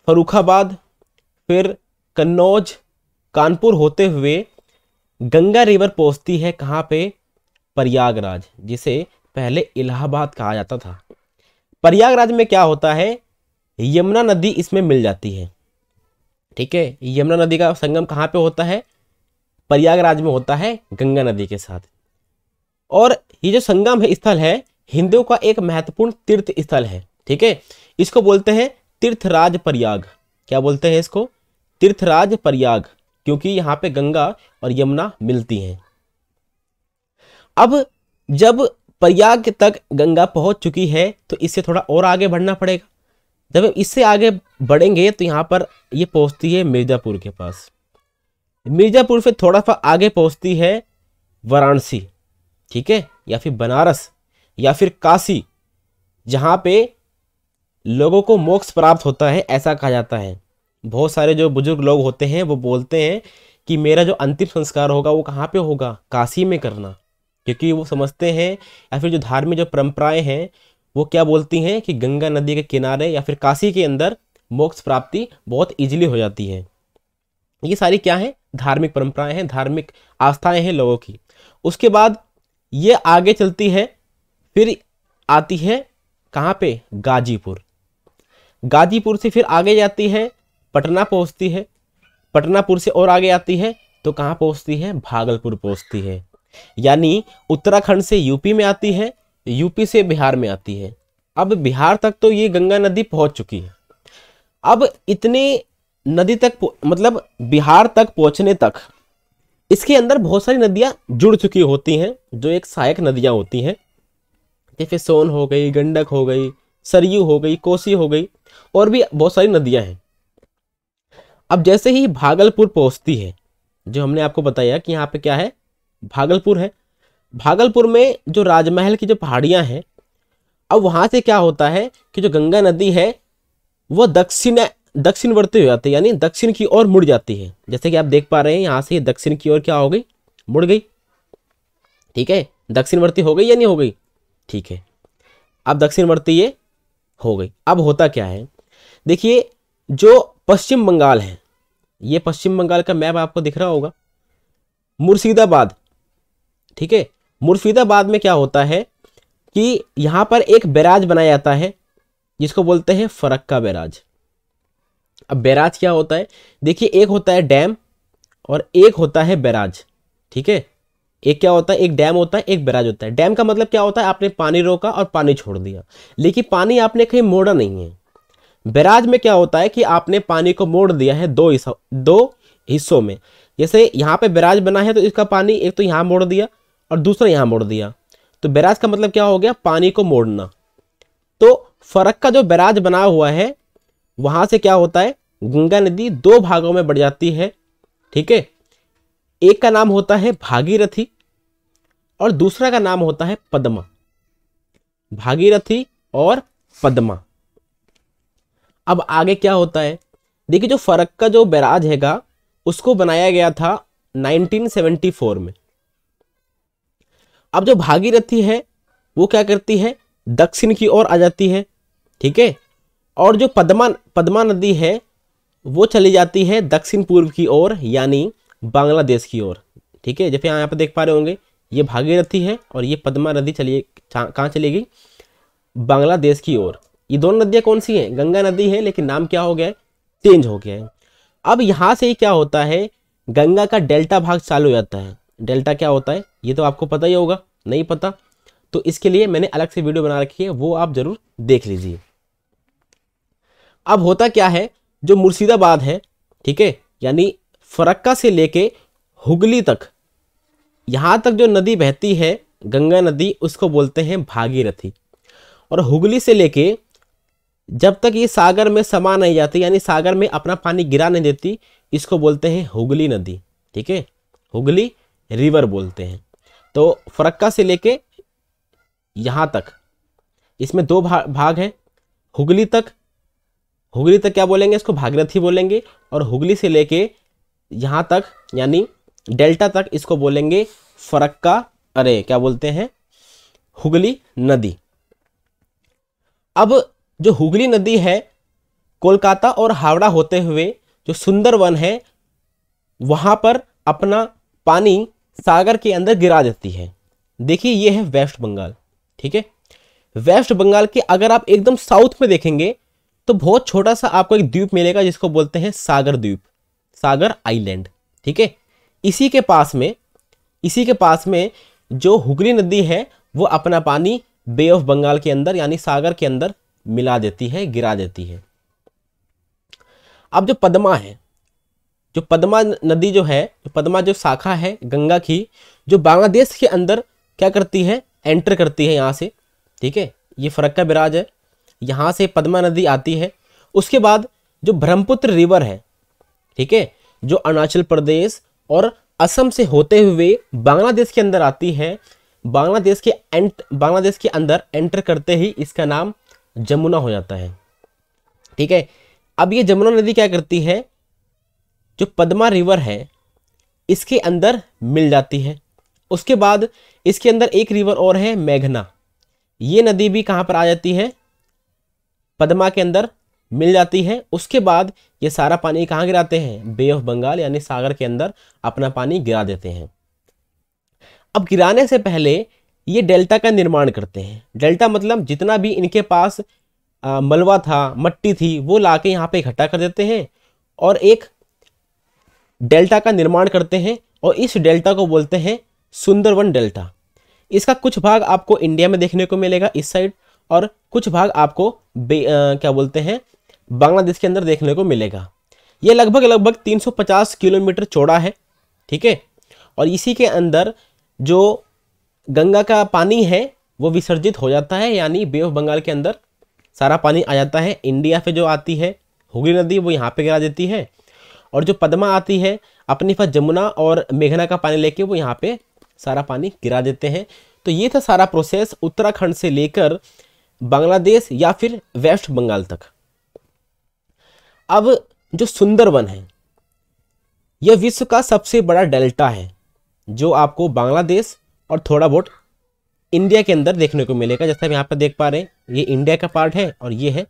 फरुखाबाद फिर कन्नौज कानपुर होते हुए गंगा रिवर पहुंचती है कहाँ पे प्रयागराज जिसे पहले इलाहाबाद कहा जाता था प्रयागराज में क्या होता है यमुना नदी इसमें मिल जाती है ठीक है यमुना नदी का संगम कहाँ पे होता है प्रयागराज में होता है गंगा नदी के साथ और ये जो संगम है स्थल है हिंदुओं का एक महत्वपूर्ण तीर्थ स्थल है ठीक है इसको बोलते हैं तीर्थराज प्रयाग क्या बोलते हैं इसको तीर्थराज प्रयाग क्योंकि यहाँ पे गंगा और यमुना मिलती हैं अब जब प्रयाग तक गंगा पहुँच चुकी है तो इससे थोड़ा और आगे बढ़ना पड़ेगा जब इससे आगे बढ़ेंगे तो यहाँ पर ये पहुँचती है मिर्ज़ापुर के पास मिर्ज़ापुर से थोड़ा सा आगे पहुँचती है वाराणसी ठीक है या फिर बनारस या फिर काशी जहाँ पे लोगों को मोक्ष प्राप्त होता है ऐसा कहा जाता है बहुत सारे जो बुजुर्ग लोग होते हैं वो बोलते हैं कि मेरा जो अंतिम संस्कार होगा वो कहाँ पे होगा काशी में करना क्योंकि वो समझते हैं या फिर जो धार्मिक जो परंपराएं हैं वो क्या बोलती हैं कि गंगा नदी के किनारे या फिर काशी के अंदर मोक्ष प्राप्ति बहुत ईजिली हो जाती है ये सारी क्या है धार्मिक परंपराएं हैं धार्मिक आस्थाएं हैं लोगों की उसके बाद ये आगे चलती है फिर आती है कहाँ पे गाजीपुर गाजीपुर से फिर आगे जाती है पटना पहुंचती है पटनापुर से और आगे आती है तो कहाँ पहुंचती है भागलपुर पहुंचती है यानी उत्तराखंड से यूपी में आती है यूपी से बिहार में आती है अब बिहार तक तो ये गंगा नदी पहुंच चुकी है अब इतनी नदी तक मतलब बिहार तक पहुंचने तक इसके अंदर बहुत सारी नदियाँ जुड़ चुकी होती हैं जो एक सहायक नदियाँ होती हैं जैसे सोन हो गई गंडक हो गई सरयू हो गई कोसी हो गई और भी बहुत सारी नदियां हैं अब जैसे ही भागलपुर पहुँचती है जो हमने आपको बताया कि यहाँ पे क्या है भागलपुर है भागलपुर में जो राजमहल की जो पहाड़ियां हैं अब वहां से क्या होता है कि जो गंगा नदी है वह दक्षिण दक्षिणवर्ती हो जाती है यानी दक्षिण की ओर मुड़ जाती है जैसे कि आप देख पा रहे हैं यहाँ से दक्षिण की ओर क्या हो गई मुड़ गई ठीक है दक्षिणवर्ती हो गई या नहीं हो गई ठीक है अब दक्षिणवर्ती ये हो गई अब होता क्या है देखिए जो पश्चिम बंगाल है ये पश्चिम बंगाल का मैप आपको दिख रहा होगा मुर्शिदाबाद ठीक है मुर्शिदाबाद में क्या होता है कि यहाँ पर एक बैराज बनाया जाता है जिसको बोलते हैं फरक्का बैराज अब बैराज क्या होता है देखिए एक होता है डैम और एक होता है बैराज ठीक है एक क्या होता है एक डैम होता है एक बैराज होता है डैम का मतलब क्या होता है आपने पानी रोका और पानी छोड़ दिया लेकिन पानी आपने कहीं मोड़ा नहीं है बैराज में क्या होता है कि आपने पानी को मोड़ दिया है दो हिस्सों दो हिस्सों में जैसे यहाँ पे बैराज बना है तो इसका पानी एक तो यहाँ मोड़ दिया और दूसरा यहाँ मोड़ दिया तो बैराज का मतलब क्या हो गया पानी को मोड़ना तो फरक का जो बैराज बना हुआ है वहाँ से क्या होता है गंगा नदी दो भागों में बढ़ जाती है ठीक है एक का नाम होता है भागीरथी और दूसरा का नाम होता है पद्मा भागीरथी और पद्मा अब आगे क्या होता है देखिए जो फरक का जो बैराज हैगा उसको बनाया गया था 1974 में अब जो भागीरथी है वो क्या करती है दक्षिण की ओर आ जाती है ठीक है और जो पद्मा पद्मा नदी है वो चली जाती है दक्षिण पूर्व की ओर यानी बांग्लादेश की ओर ठीक है जैसे यहाँ पर देख पा रहे होंगे ये भागीरथी है और ये पद्मा नदी चलिए कहाँ चली गई बांग्लादेश की ओर ये दोनों नदियां कौन सी हैं गंगा नदी है लेकिन नाम क्या हो गया है चेंज हो गया है अब यहाँ से ही क्या होता है गंगा का डेल्टा भाग चालू हो जाता है डेल्टा क्या होता है ये तो आपको पता ही होगा नहीं पता तो इसके लिए मैंने अलग से वीडियो बना रखी है वो आप जरूर देख लीजिए अब होता क्या है जो मुर्शिदाबाद है ठीक है यानी फरक्का से लेके हुगली तक यहाँ तक जो नदी बहती है गंगा नदी उसको बोलते हैं भागीरथी और हुगली से लेके जब तक ये सागर में समा नहीं जाती यानी सागर में अपना पानी गिरा नहीं देती इसको बोलते हैं हुगली नदी ठीक है हुगली रिवर बोलते हैं तो फरक्का से लेके यहाँ तक इसमें दो भा, भाग हैं हुगली तक हुगली तक क्या बोलेंगे इसको भागीरथी बोलेंगे और हुगली से लेके यहाँ तक यानी डेल्टा तक इसको बोलेंगे फरक्का अरे क्या बोलते हैं हुगली नदी अब जो हुगली नदी है कोलकाता और हावड़ा होते हुए जो सुंदर वन है वहाँ पर अपना पानी सागर के अंदर गिरा देती है देखिए ये है वेस्ट बंगाल ठीक है वेस्ट बंगाल के अगर आप एकदम साउथ में देखेंगे तो बहुत छोटा सा आपको एक द्वीप मिलेगा जिसको बोलते हैं सागर द्वीप सागर आइलैंड ठीक है इसी के पास में इसी के पास में जो हुगली नदी है वो अपना पानी बे ऑफ बंगाल के अंदर यानी सागर के अंदर मिला देती है गिरा देती है अब जो पद्मा है जो पद्मा नदी जो है जो पद्मा जो शाखा है गंगा की जो बांग्लादेश के अंदर क्या करती है एंटर करती है यहाँ से ठीक है ये फरक का बिराज है यहाँ से पद्मा नदी आती है उसके बाद जो ब्रह्मपुत्र रिवर है ठीक है जो अरुणाचल प्रदेश और असम से होते हुए बांग्लादेश के अंदर आती है बांग्लादेश के एंट बांग्लादेश के अंदर एंटर करते ही इसका नाम जमुना हो जाता है ठीक है अब ये जमुना नदी क्या करती है जो पद्मा रिवर है इसके अंदर मिल जाती है उसके बाद इसके अंदर एक रिवर और है मेघना ये नदी भी कहाँ पर आ जाती है पद्मा के अंदर मिल जाती है उसके बाद ये सारा पानी कहाँ गिराते हैं बे ऑफ बंगाल यानी सागर के अंदर अपना पानी गिरा देते हैं अब गिराने से पहले ये डेल्टा का निर्माण करते हैं डेल्टा मतलब जितना भी इनके पास आ, मलबा था मट्टी थी वो ला के यहाँ पर इकट्ठा कर देते हैं और एक डेल्टा का निर्माण करते हैं और इस डेल्टा को बोलते हैं सुंदरवन डेल्टा इसका कुछ भाग आपको इंडिया में देखने को मिलेगा इस साइड और कुछ भाग आपको आ, क्या बोलते हैं बांग्लादेश के अंदर देखने को मिलेगा ये लगभग लगभग 350 किलोमीटर चौड़ा है ठीक है और इसी के अंदर जो गंगा का पानी है वो विसर्जित हो जाता है यानी बे ऑफ बंगाल के अंदर सारा पानी आ जाता है इंडिया पे जो आती है हुगली नदी वो यहाँ पे गिरा देती है और जो पद्मा आती है अपनी पास जमुना और मेघना का पानी लेके वो यहाँ पे सारा पानी गिरा देते हैं तो ये था सारा प्रोसेस उत्तराखंड से लेकर बांग्लादेश या फिर वेस्ट बंगाल तक अब जो सुंदरवन है यह विश्व का सबसे बड़ा डेल्टा है जो आपको बांग्लादेश और थोड़ा बहुत इंडिया के अंदर देखने को मिलेगा जैसे हम यहाँ पर देख पा रहे हैं ये इंडिया का पार्ट है और ये है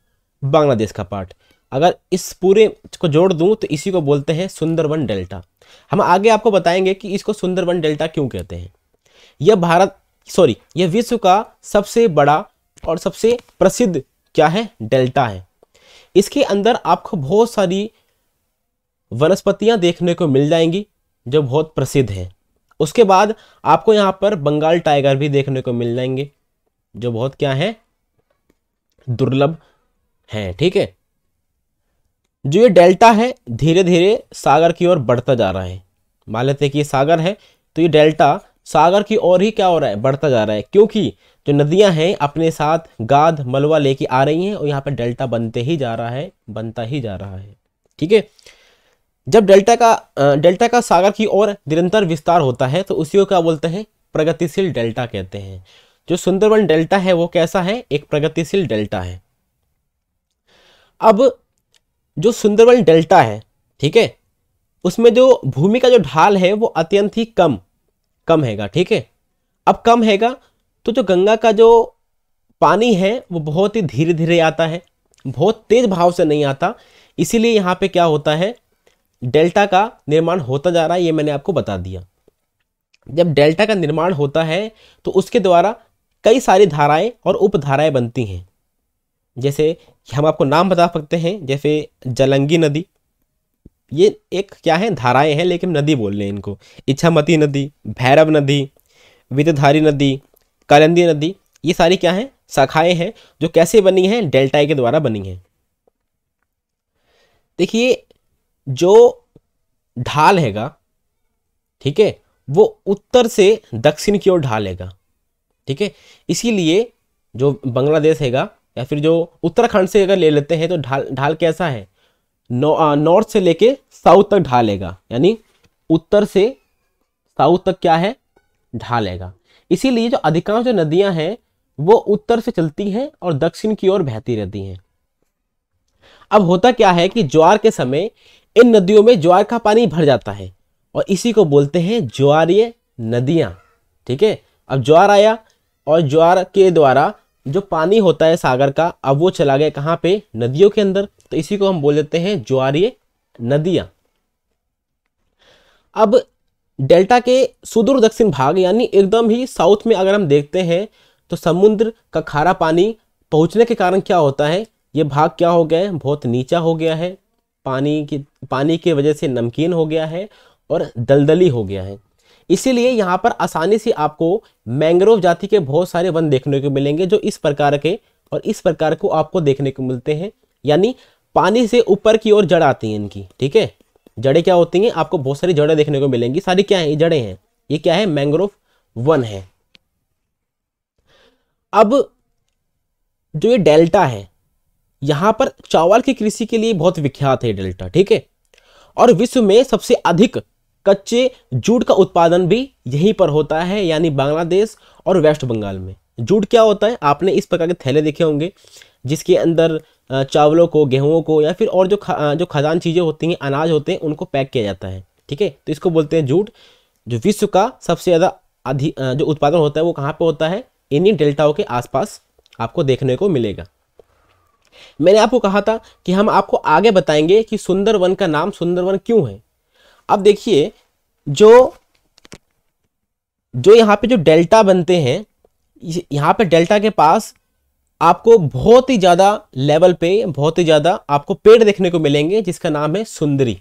बांग्लादेश का पार्ट अगर इस पूरे को जोड़ दूँ तो इसी को बोलते हैं सुंदरवन डेल्टा हम आगे आपको बताएंगे कि इसको सुंदरवन डेल्टा क्यों कहते हैं यह भारत सॉरी यह विश्व का सबसे बड़ा और सबसे प्रसिद्ध क्या है डेल्टा है इसके अंदर आपको बहुत सारी वनस्पतियां देखने को मिल जाएंगी जो बहुत प्रसिद्ध हैं उसके बाद आपको यहाँ पर बंगाल टाइगर भी देखने को मिल जाएंगे जो बहुत क्या है दुर्लभ है ठीक है जो ये डेल्टा है धीरे धीरे सागर की ओर बढ़ता जा रहा है मान लेते हैं कि ये सागर है तो ये डेल्टा सागर की ओर ही क्या हो रहा है बढ़ता जा रहा है क्योंकि जो नदियां हैं अपने साथ गाद मलवा लेके आ रही हैं और यहाँ पर डेल्टा बनते ही जा रहा है बनता ही जा रहा है ठीक है जब डेल्टा का डेल्टा का सागर की ओर निरंतर विस्तार होता है तो उसी को क्या बोलते हैं प्रगतिशील डेल्टा कहते हैं जो सुंदरवन डेल्टा है वो कैसा है एक प्रगतिशील डेल्टा है अब जो सुंदरवन डेल्टा है ठीक है उसमें जो भूमि का जो ढाल है वो अत्यंत ही कम कम हैगा ठीक है अब कम हैगा तो जो गंगा का जो पानी है वो बहुत ही धीरे धीरे आता है बहुत तेज भाव से नहीं आता इसीलिए यहाँ पे क्या होता है डेल्टा का निर्माण होता जा रहा है ये मैंने आपको बता दिया जब डेल्टा का निर्माण होता है तो उसके द्वारा कई सारी धाराएं और उपधाराएं बनती हैं जैसे हम आपको नाम बता सकते हैं जैसे जलंगी नदी ये एक क्या है धाराएं हैं लेकिन नदी बोल रहे हैं इनको इच्छामती नदी भैरव नदी विदधारी नदी करंदी नदी ये सारी क्या हैं शाखाएं हैं जो कैसे बनी हैं डेल्टाई के द्वारा बनी हैं देखिए जो ढाल हैगा ठीक है वो उत्तर से दक्षिण की ओर ढालेगा ठीक है इसीलिए जो बांग्लादेश हैगा या फिर जो उत्तराखंड से अगर ले लेते हैं तो ढाल ढाल कैसा है नॉर्थ से लेके साउथ तक ढालेगा यानी उत्तर से साउथ तक क्या है ढालेगा इसीलिए जो अधिकांश जो नदियां हैं वो उत्तर से चलती हैं और दक्षिण की ओर बहती रहती हैं अब होता क्या है कि ज्वार के समय इन नदियों में ज्वार का पानी भर जाता है और इसी को बोलते हैं ज्वारीय नदियाँ ठीक है अब ज्वार आया और ज्वार के द्वारा जो पानी होता है सागर का अब वो चला गया कहाँ पे नदियों के अंदर तो इसी को हम बोल देते हैं ज्वारीय नदियाँ अब डेल्टा के सुदूर दक्षिण भाग यानी एकदम ही साउथ में अगर हम देखते हैं तो समुद्र का खारा पानी पहुँचने के कारण क्या होता है ये भाग क्या हो गया है बहुत नीचा हो गया है पानी की पानी की वजह से नमकीन हो गया है और दलदली हो गया है इसीलिए यहाँ पर आसानी से आपको मैंग्रोव जाति के बहुत सारे वन देखने को मिलेंगे जो इस प्रकार के और इस प्रकार को आपको देखने को मिलते हैं यानी पानी से ऊपर की ओर जड़ आती हैं इनकी ठीक है जड़ें क्या होती हैं आपको बहुत सारी जड़ें देखने को मिलेंगी सारी क्या है ये जड़ें हैं ये क्या है मैंग्रोव वन है अब जो ये डेल्टा है यहाँ पर चावल की कृषि के लिए बहुत विख्यात है डेल्टा ठीक है और विश्व में सबसे अधिक कच्चे जूट का उत्पादन भी यहीं पर होता है यानी बांग्लादेश और वेस्ट बंगाल में जूट क्या होता है आपने इस प्रकार के थैले देखे होंगे जिसके अंदर चावलों को गेहूं को या फिर और जो खा, जो खदान चीज़ें होती हैं अनाज होते हैं उनको पैक किया जाता है ठीक है तो इसको बोलते हैं जूट जो विश्व का सबसे ज़्यादा अधिक जो उत्पादन होता है वो कहाँ पर होता है इन्हीं डेल्टाओं के आसपास आपको देखने को मिलेगा मैंने आपको कहा था कि हम आपको आगे बताएंगे कि सुंदरवन का नाम सुंदरवन क्यों है अब देखिए जो जो यहाँ पे जो डेल्टा बनते हैं यहाँ पे डेल्टा के पास आपको बहुत ही ज़्यादा लेवल पे बहुत ही ज़्यादा आपको पेड़ देखने को मिलेंगे जिसका नाम है सुंदरी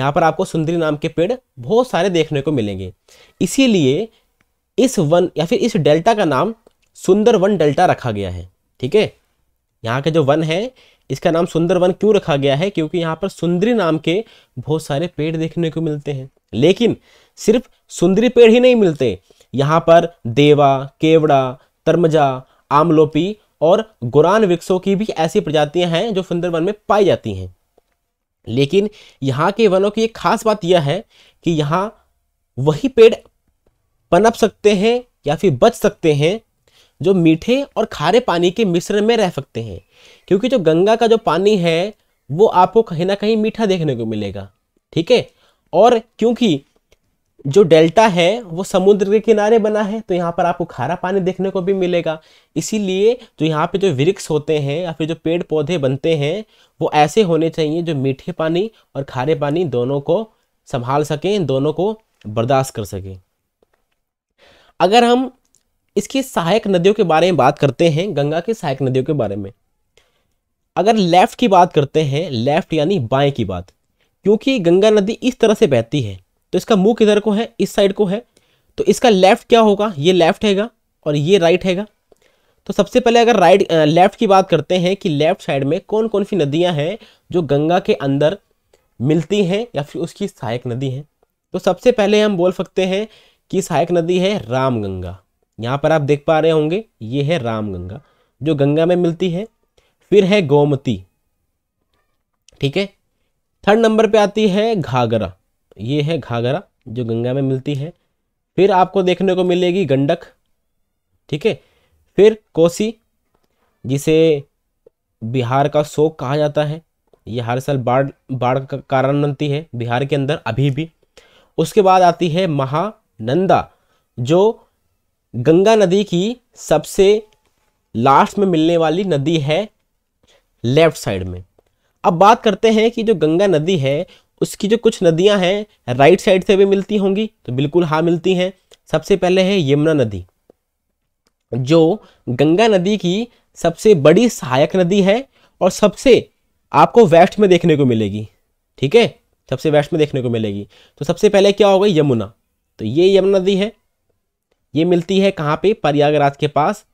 यहाँ पर आपको सुंदरी नाम के पेड़ बहुत सारे देखने को मिलेंगे इसीलिए इस वन या फिर इस डेल्टा का नाम सुंदर वन डेल्टा रखा गया है ठीक है यहाँ का जो वन है इसका नाम सुंदर वन क्यों रखा गया है क्योंकि यहाँ पर सुंदरी नाम के बहुत सारे पेड़ देखने को मिलते हैं लेकिन सिर्फ सुंदरी पेड़ ही नहीं मिलते यहाँ पर देवा केवड़ा तरमजा आमलोपी और गुरान वृक्षों की भी ऐसी प्रजातियां हैं जो सुंदरवन में पाई जाती हैं लेकिन यहाँ के वनों की एक खास बात यह है कि यहाँ वही पेड़ पनप सकते हैं या फिर बच सकते हैं जो मीठे और खारे पानी के मिश्रण में रह सकते हैं क्योंकि जो गंगा का जो पानी है वो आपको कहीं ना कहीं मीठा देखने को मिलेगा ठीक है और क्योंकि जो डेल्टा है वो समुद्र के किनारे बना है तो यहाँ पर आपको खारा पानी देखने को भी मिलेगा इसीलिए जो यहाँ पे जो वृक्ष होते हैं या फिर जो पेड़ पौधे बनते हैं वो ऐसे होने चाहिए जो मीठे पानी और खारे पानी दोनों को संभाल सकें दोनों को बर्दाश्त कर सकें अगर हम इसकी सहायक नदियों के बारे में बात करते हैं गंगा की सहायक नदियों के बारे में अगर लेफ्ट की बात करते हैं लेफ्ट यानी बाएं की बात क्योंकि गंगा नदी इस तरह से बहती है तो इसका मुंह किधर को है इस साइड को है तो इसका लेफ्ट क्या होगा ये लेफ्ट हैगा और ये राइट हैगा तो सबसे पहले अगर राइट लेफ्ट की बात करते हैं कि लेफ्ट साइड में कौन कौन सी नदियां हैं जो गंगा के अंदर मिलती हैं या फिर उसकी सहायक नदी है तो सबसे पहले हम बोल सकते हैं कि सहायक नदी है रामगंगा यहाँ पर आप देख पा रहे होंगे ये है रामगंगा जो गंगा में मिलती है फिर है गोमती ठीक है थर्ड नंबर पे आती है घाघरा ये है घाघरा जो गंगा में मिलती है फिर आपको देखने को मिलेगी गंडक ठीक है फिर कोसी जिसे बिहार का शोक कहा जाता है ये हर साल बाढ़ बाढ़ का कारण बनती है बिहार के अंदर अभी भी उसके बाद आती है महानंदा जो गंगा नदी की सबसे लास्ट में मिलने वाली नदी है लेफ्ट साइड में अब बात करते हैं कि जो गंगा नदी है उसकी जो कुछ नदियां हैं राइट साइड से भी मिलती होंगी तो बिल्कुल हाँ मिलती हैं सबसे पहले है यमुना नदी जो गंगा नदी की सबसे बड़ी सहायक नदी है और सबसे आपको वेस्ट में देखने को मिलेगी ठीक है सबसे वेस्ट में देखने को मिलेगी तो सबसे पहले क्या होगा यमुना तो ये यमुना नदी है ये मिलती है कहाँ पे प्रयागराज के पास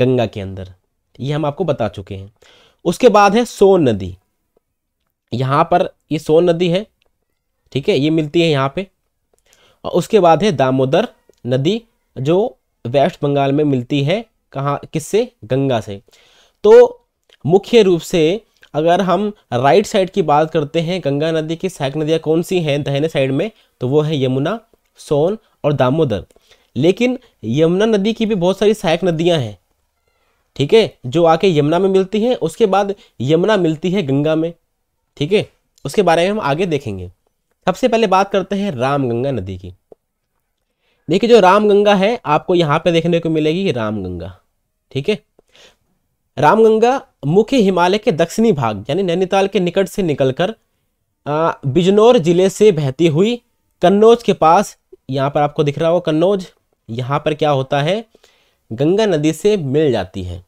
गंगा के अंदर ये हम आपको बता चुके हैं उसके बाद है सोन नदी यहाँ पर ये सोन नदी है ठीक है ये मिलती है यहाँ पे और उसके बाद है दामोदर नदी जो वेस्ट बंगाल में मिलती है कहाँ किससे गंगा से तो मुख्य रूप से अगर हम राइट साइड की बात करते हैं गंगा नदी की सहायक नदियाँ कौन सी हैं दहने साइड में तो वो है यमुना सोन और दामोदर लेकिन यमुना नदी की भी बहुत सारी सहायक नदियाँ हैं ठीक है जो आके यमुना में मिलती हैं उसके बाद यमुना मिलती है गंगा में ठीक है उसके बारे में हम आगे देखेंगे सबसे पहले बात करते हैं रामगंगा नदी की देखिए जो रामगंगा है आपको यहाँ पे देखने को मिलेगी रामगंगा ठीक है रामगंगा मुख्य हिमालय के दक्षिणी भाग यानी नैनीताल के निकट से निकलकर बिजनौर जिले से बहती हुई कन्नौज के पास यहाँ पर आपको दिख रहा हो कन्नौज यहाँ पर क्या होता है गंगा नदी से मिल जाती है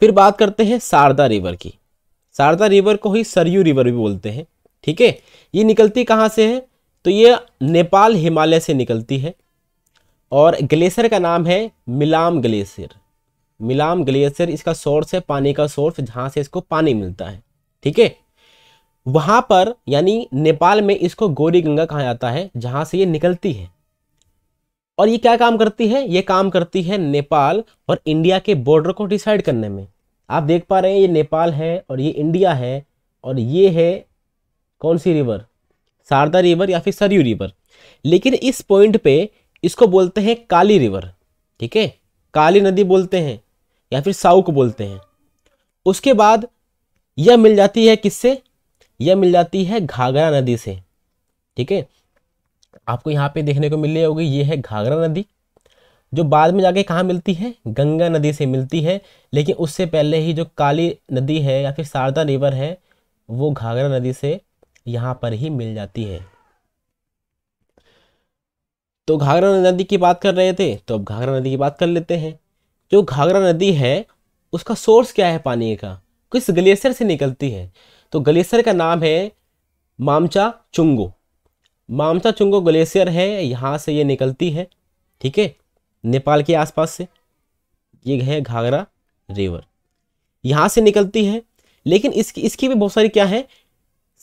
फिर बात करते हैं शारदा रिवर की शारदा रिवर को ही सरयू रिवर भी बोलते हैं ठीक है ये निकलती कहाँ से है तो ये नेपाल हिमालय से निकलती है और ग्लेशियर का नाम है मिलाम ग्लेशियर मिलाम ग्लेशियर इसका सोर्स है पानी का सोर्स जहाँ से इसको पानी मिलता है ठीक है वहाँ पर यानी नेपाल में इसको गौरी गंगा कहा जाता है जहाँ से ये निकलती है और ये क्या काम करती है ये काम करती है नेपाल और इंडिया के बॉर्डर को डिसाइड करने में आप देख पा रहे हैं ये नेपाल है और ये इंडिया है और ये है कौन सी रिवर शारदा रिवर या फिर सरयू रिवर लेकिन इस पॉइंट पे इसको बोलते हैं काली रिवर ठीक है काली नदी बोलते हैं या फिर साउक बोलते हैं उसके बाद यह मिल जाती है किससे यह मिल जाती है घाघरा नदी से ठीक है आपको यहाँ पे देखने को मिलनी होगी ये है घाघरा नदी जो बाद में जाके कहाँ मिलती है गंगा नदी से मिलती है लेकिन उससे पहले ही जो काली नदी है या फिर शारदा रिवर है वो घाघरा नदी से यहाँ पर ही मिल जाती है तो घाघरा नदी की बात कर रहे थे तो अब घाघरा नदी की बात कर लेते हैं जो घाघरा नदी है उसका सोर्स क्या है पानी का किस ग्लेशियर से निकलती है तो ग्लेशियर का नाम है मामचा चुंगो मामचा चुंगो ग्लेशियर है यहाँ से ये निकलती है ठीक है नेपाल के आसपास से ये है घाघरा रिवर यहाँ से निकलती है लेकिन इसकी इसकी भी बहुत सारी क्या है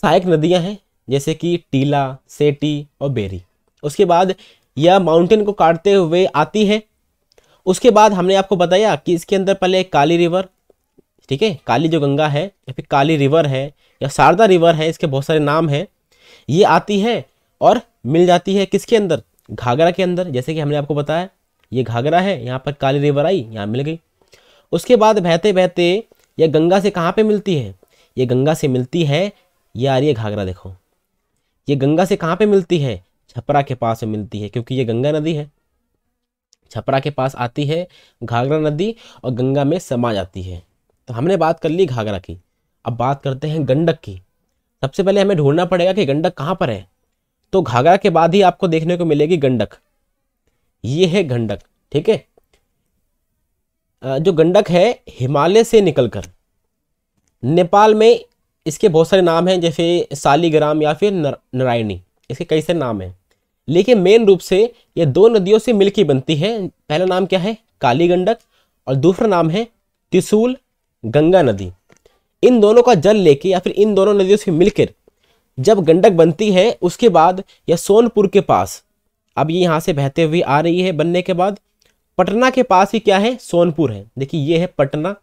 सहायक नदियाँ हैं जैसे कि टीला सेटी और बेरी उसके बाद यह माउंटेन को काटते हुए आती है उसके बाद हमने आपको बताया कि इसके अंदर पहले काली रिवर ठीक है काली जो गंगा है या फिर काली रिवर है या शारदा रिवर है इसके बहुत सारे नाम हैं ये आती है और मिल जाती है किसके अंदर घाघरा के अंदर जैसे कि हमने आपको बताया ये घाघरा है यहाँ पर काली रिवर आई यहाँ मिल गई उसके बाद बहते बहते यह गंगा से कहाँ पे मिलती है ये गंगा से मिलती है ये आ रही है घाघरा देखो ये गंगा से कहाँ पे मिलती है छपरा के पास मिलती है क्योंकि ये गंगा नदी है छपरा के पास आती है घाघरा नदी और गंगा में समा जाती है तो हमने बात कर ली घाघरा की अब बात करते हैं गंडक की सबसे पहले हमें ढूंढना पड़ेगा कि गंडक कहाँ पर है तो घाघरा के बाद ही आपको देखने को मिलेगी गंडक ये है गंडक ठीक है जो गंडक है हिमालय से निकलकर नेपाल में इसके बहुत सारे नाम हैं जैसे सालीग्राम या फिर नर, नारायणी इसके कई सारे नाम हैं लेकिन मेन रूप से ये दो नदियों से मिलकर बनती है पहला नाम क्या है काली गंडक और दूसरा नाम है त्रिशूल गंगा नदी इन दोनों का जल लेके या फिर इन दोनों नदियों से मिलकर जब गंडक बनती है उसके बाद यह सोनपुर के पास अब ये यहाँ से बहते हुए आ रही है बनने के बाद पटना के पास ही क्या है सोनपुर है देखिए ये है पटना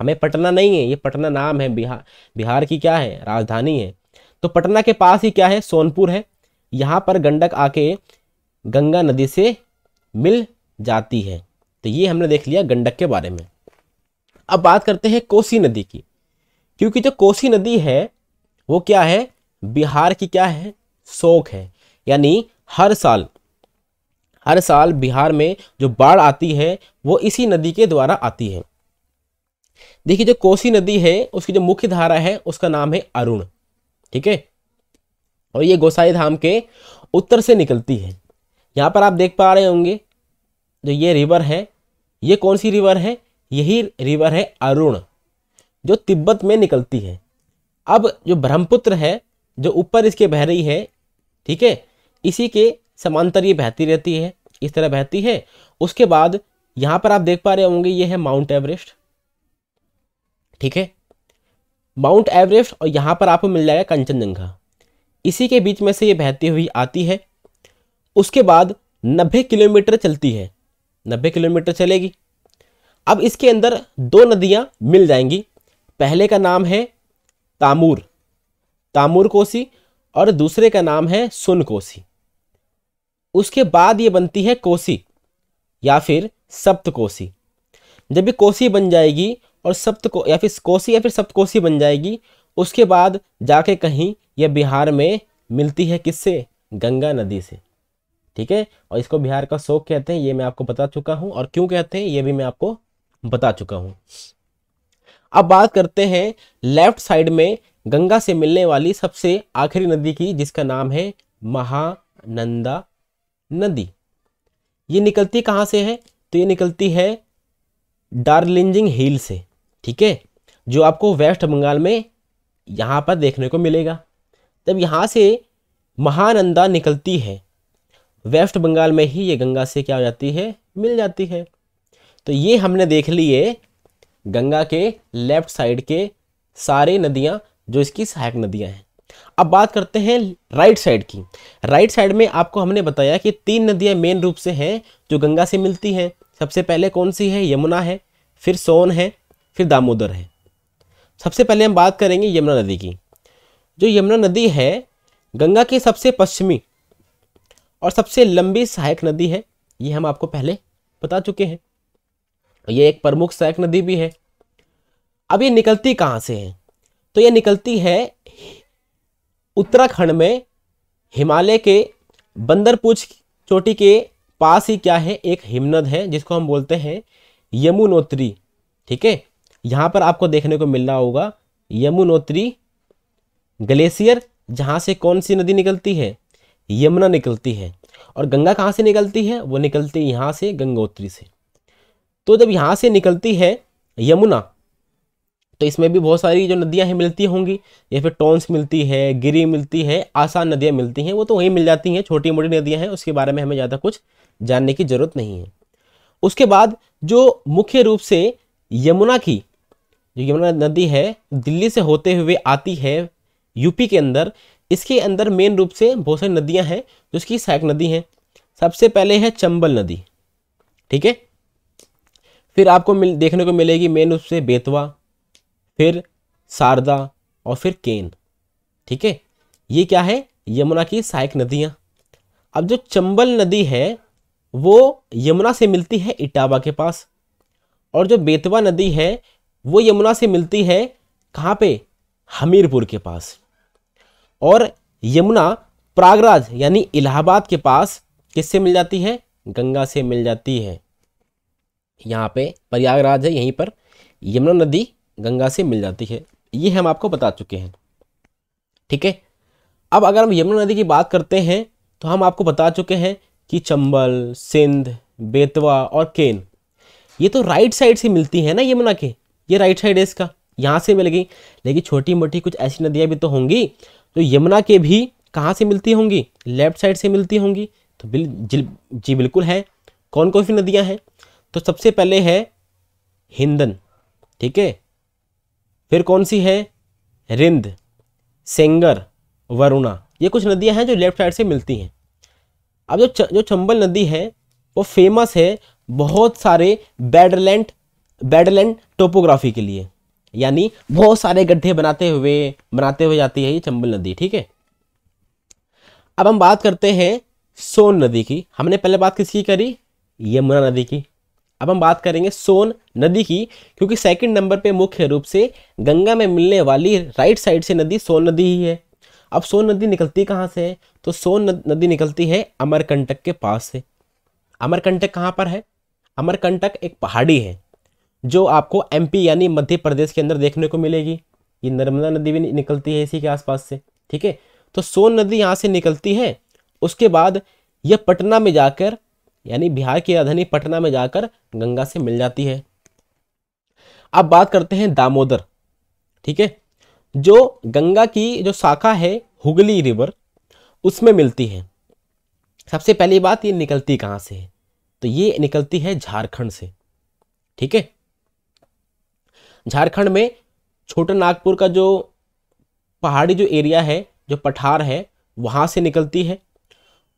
हमें पटना नहीं है ये पटना नाम है बिहार बिहार की क्या है राजधानी है तो पटना के पास ही क्या है सोनपुर है यहाँ पर गंडक आके गंगा नदी से मिल जाती है तो ये हमने देख लिया गंडक के बारे में अब बात करते हैं कोसी नदी की क्योंकि जो कोसी नदी है वो क्या है बिहार की क्या है शोक है यानी हर साल हर साल बिहार में जो बाढ़ आती है वो इसी नदी के द्वारा आती है देखिए जो कोसी नदी है उसकी जो मुख्य धारा है उसका नाम है अरुण ठीक है और ये गोसाई धाम के उत्तर से निकलती है यहाँ पर आप देख पा रहे होंगे जो ये रिवर है ये कौन सी रिवर है यही रिवर है अरुण जो तिब्बत में निकलती है अब जो ब्रह्मपुत्र है जो ऊपर इसके बह रही है ठीक है इसी के समांतर ये बहती रहती है इस तरह बहती है उसके बाद यहाँ पर आप देख पा रहे होंगे ये है माउंट एवरेस्ट ठीक है माउंट एवरेस्ट और यहाँ पर आपको मिल जाएगा कंचनजंगा इसी के बीच में से ये बहती हुई आती है उसके बाद नब्बे किलोमीटर चलती है नब्बे किलोमीटर चलेगी अब इसके अंदर दो नदियाँ मिल जाएंगी पहले का नाम है तामूर तामूर कोसी और दूसरे का नाम है सुन कोसी उसके बाद ये बनती है कोसी या फिर सप्तकोसी जब ये कोसी बन जाएगी और सप्त को या फिर कोसी या फिर सप्तकोसी बन जाएगी उसके बाद जाके कहीं यह बिहार में मिलती है किससे गंगा नदी से ठीक है और इसको बिहार का शोक कहते हैं ये मैं आपको बता चुका हूँ और क्यों कहते हैं ये भी मैं आपको बता चुका हूँ अब बात करते हैं लेफ्ट साइड में गंगा से मिलने वाली सबसे आखिरी नदी की जिसका नाम है महानंदा नदी ये निकलती कहाँ से है तो ये निकलती है डार्लिंजिंग हिल से ठीक है जो आपको वेस्ट बंगाल में यहाँ पर देखने को मिलेगा जब यहाँ से महानंदा निकलती है वेस्ट बंगाल में ही ये गंगा से क्या हो जाती है मिल जाती है तो ये हमने देख लिए गंगा के लेफ्ट साइड के सारे नदियाँ जो इसकी सहायक नदियाँ हैं अब बात करते हैं राइट साइड की राइट साइड में आपको हमने बताया कि तीन नदियाँ मेन रूप से हैं जो गंगा से मिलती हैं सबसे पहले कौन सी है यमुना है फिर सोन है फिर दामोदर है सबसे पहले हम बात करेंगे यमुना नदी की जो यमुना नदी है गंगा की सबसे पश्चिमी और सबसे लंबी सहायक नदी है ये हम आपको पहले बता चुके हैं ये एक प्रमुख सहायक नदी भी है अब ये निकलती कहाँ से है तो ये निकलती है उत्तराखंड में हिमालय के बंदरपुछ चोटी के पास ही क्या है एक हिमनद है जिसको हम बोलते हैं यमुनोत्री ठीक है यहाँ पर आपको देखने को मिलना होगा यमुनोत्री ग्लेशियर जहाँ से कौन सी नदी निकलती है यमुना निकलती है और गंगा कहाँ से निकलती है वो निकलती है यहाँ से गंगोत्री से तो जब यहाँ से निकलती है यमुना तो इसमें भी बहुत सारी जो नदियाँ हैं मिलती होंगी या फिर टोंस मिलती है गिरी मिलती है आसान नदियाँ मिलती हैं वो तो वहीं मिल जाती हैं छोटी मोटी नदियाँ हैं उसके बारे में हमें ज़्यादा कुछ जानने की ज़रूरत नहीं है उसके बाद जो मुख्य रूप से यमुना की जो यमुना नदी है दिल्ली से होते हुए आती है यूपी के अंदर इसके अंदर मेन रूप से बहुत सारी नदियाँ हैं जो इसकी सहायक नदी हैं सबसे पहले है चंबल नदी ठीक है फिर आपको मिल देखने को मिलेगी मेन रूप से बेतवा फिर शारदा और फिर केन ठीक है ये क्या है यमुना की सहायक नदियाँ अब जो चंबल नदी है वो यमुना से मिलती है इटावा के पास और जो बेतवा नदी है वो यमुना से मिलती है कहाँ पे हमीरपुर के पास और यमुना प्रागराज यानी इलाहाबाद के पास किससे मिल जाती है गंगा से मिल जाती है यहाँ पे प्रयागराज है यहीं पर यमुना नदी गंगा से मिल जाती है ये हम आपको बता चुके हैं ठीक है अब अगर हम यमुना नदी की बात करते हैं तो हम आपको बता चुके हैं कि चंबल सिंध बेतवा और केन ये तो राइट साइड से मिलती है ना यमुना के ये राइट साइड है इसका यहाँ से मिल गई लेकिन छोटी मोटी कुछ ऐसी नदियाँ भी तो होंगी तो यमुना के भी कहाँ से मिलती होंगी लेफ्ट साइड से मिलती होंगी तो बिल जी बिल्कुल है कौन कौन सी नदियाँ हैं तो सबसे पहले है हिंदन ठीक है फिर कौन सी है रिंद सेंगर वरुणा ये कुछ नदियां हैं जो लेफ्ट साइड से मिलती हैं अब जो च, जो चंबल नदी है वो फेमस है बहुत सारे बैडलैंड बैडलैंड टोपोग्राफी के लिए यानी बहुत सारे गड्ढे बनाते हुए बनाते हुए जाती है ये चंबल नदी ठीक है अब हम बात करते हैं सोन नदी की हमने पहले बात किसकी करी यमुना नदी की अब हम बात करेंगे सोन नदी की क्योंकि सेकंड नंबर पे मुख्य रूप से गंगा में मिलने वाली राइट साइड से नदी सोन नदी ही है अब सोन नदी निकलती कहाँ से है तो सोन नदी निकलती है अमरकंटक के पास से अमरकंटक कहाँ पर है अमरकंटक एक पहाड़ी है जो आपको एमपी यानी मध्य प्रदेश के अंदर देखने को मिलेगी ये नर्मदा नदी भी निकलती है इसी के आसपास से ठीक है तो सोन नदी यहाँ से निकलती है उसके बाद यह पटना में जाकर यानी बिहार की राजधानी पटना में जाकर गंगा से मिल जाती है अब बात करते हैं दामोदर ठीक है जो गंगा की जो शाखा है हुगली रिवर उसमें मिलती है सबसे पहली बात ये निकलती कहाँ से है तो ये निकलती है झारखंड से ठीक है झारखंड में छोटा नागपुर का जो पहाड़ी जो एरिया है जो पठार है वहाँ से निकलती है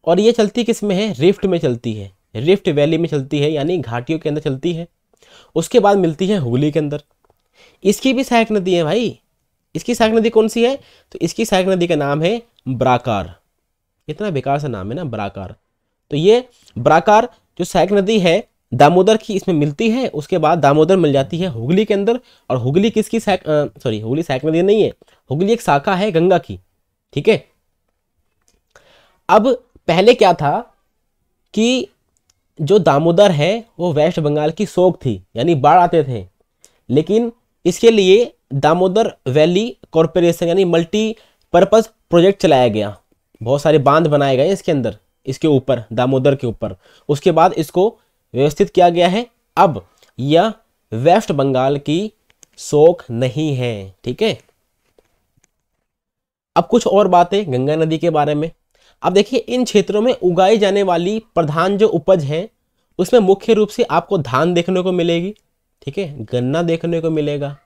और ये चलती किस में है रिफ्ट में चलती है रिफ्ट वैली में चलती है यानी घाटियों के अंदर चलती है उसके बाद मिलती है हुगली के अंदर इसकी भी सहायक नदी है भाई इसकी सहायक नदी कौन सी है तो इसकी सहायक नदी का नाम है ब्राकार इतना बेकार सा नाम है ना ब्राकार तो ये ब्राकार जो सहायक नदी है दामोदर की इसमें मिलती है उसके बाद दामोदर मिल जाती है हुगली के अंदर और हुगली किसकी सहायक सॉरी हुगली सहायक नदी नहीं है हुगली एक शाखा है गंगा की ठीक है अब पहले क्या था कि जो दामोदर है वो वेस्ट बंगाल की सोख थी यानी बाढ़ आते थे लेकिन इसके लिए दामोदर वैली कॉरपोरेशन यानी मल्टी पर्पज़ प्रोजेक्ट चलाया गया बहुत सारे बांध बनाए गए इसके अंदर इसके ऊपर दामोदर के ऊपर उसके बाद इसको व्यवस्थित किया गया है अब यह वेस्ट बंगाल की शोक नहीं है ठीक है अब कुछ और बातें गंगा नदी के बारे में अब देखिए इन क्षेत्रों में उगाई जाने वाली प्रधान जो उपज है उसमें मुख्य रूप से आपको धान देखने को मिलेगी ठीक है गन्ना देखने को मिलेगा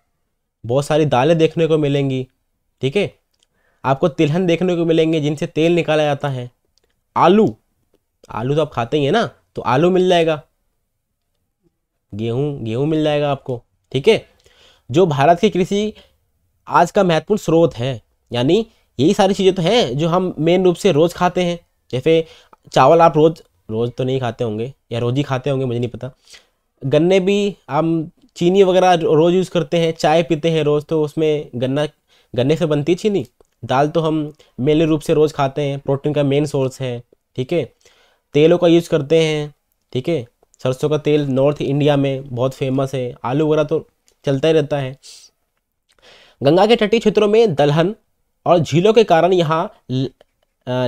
बहुत सारी दालें देखने को मिलेंगी ठीक है आपको तिलहन देखने को मिलेंगे जिनसे तेल निकाला जाता है आलू आलू तो आप खाते ही हैं ना तो आलू मिल जाएगा गेहूँ गेहूँ मिल जाएगा आपको ठीक है जो भारत की कृषि आज का महत्वपूर्ण स्रोत है यानी यही सारी चीज़ें तो हैं जो हम मेन रूप से रोज़ खाते हैं जैसे चावल आप रोज़ रोज़ तो नहीं खाते होंगे या रोज़ ही खाते होंगे मुझे नहीं पता गन्ने भी हम चीनी वगैरह रोज़ यूज़ करते हैं चाय पीते हैं रोज़ तो उसमें गन्ना गन्ने से बनती है चीनी दाल तो हम मेनली रूप से रोज़ खाते हैं प्रोटीन का मेन सोर्स है ठीक है तेलों का यूज़ करते हैं ठीक है सरसों का तेल नॉर्थ इंडिया में बहुत फेमस है आलू वगैरह तो चलता ही रहता है गंगा के तटीय क्षेत्रों में दलहन और झीलों के कारण यहाँ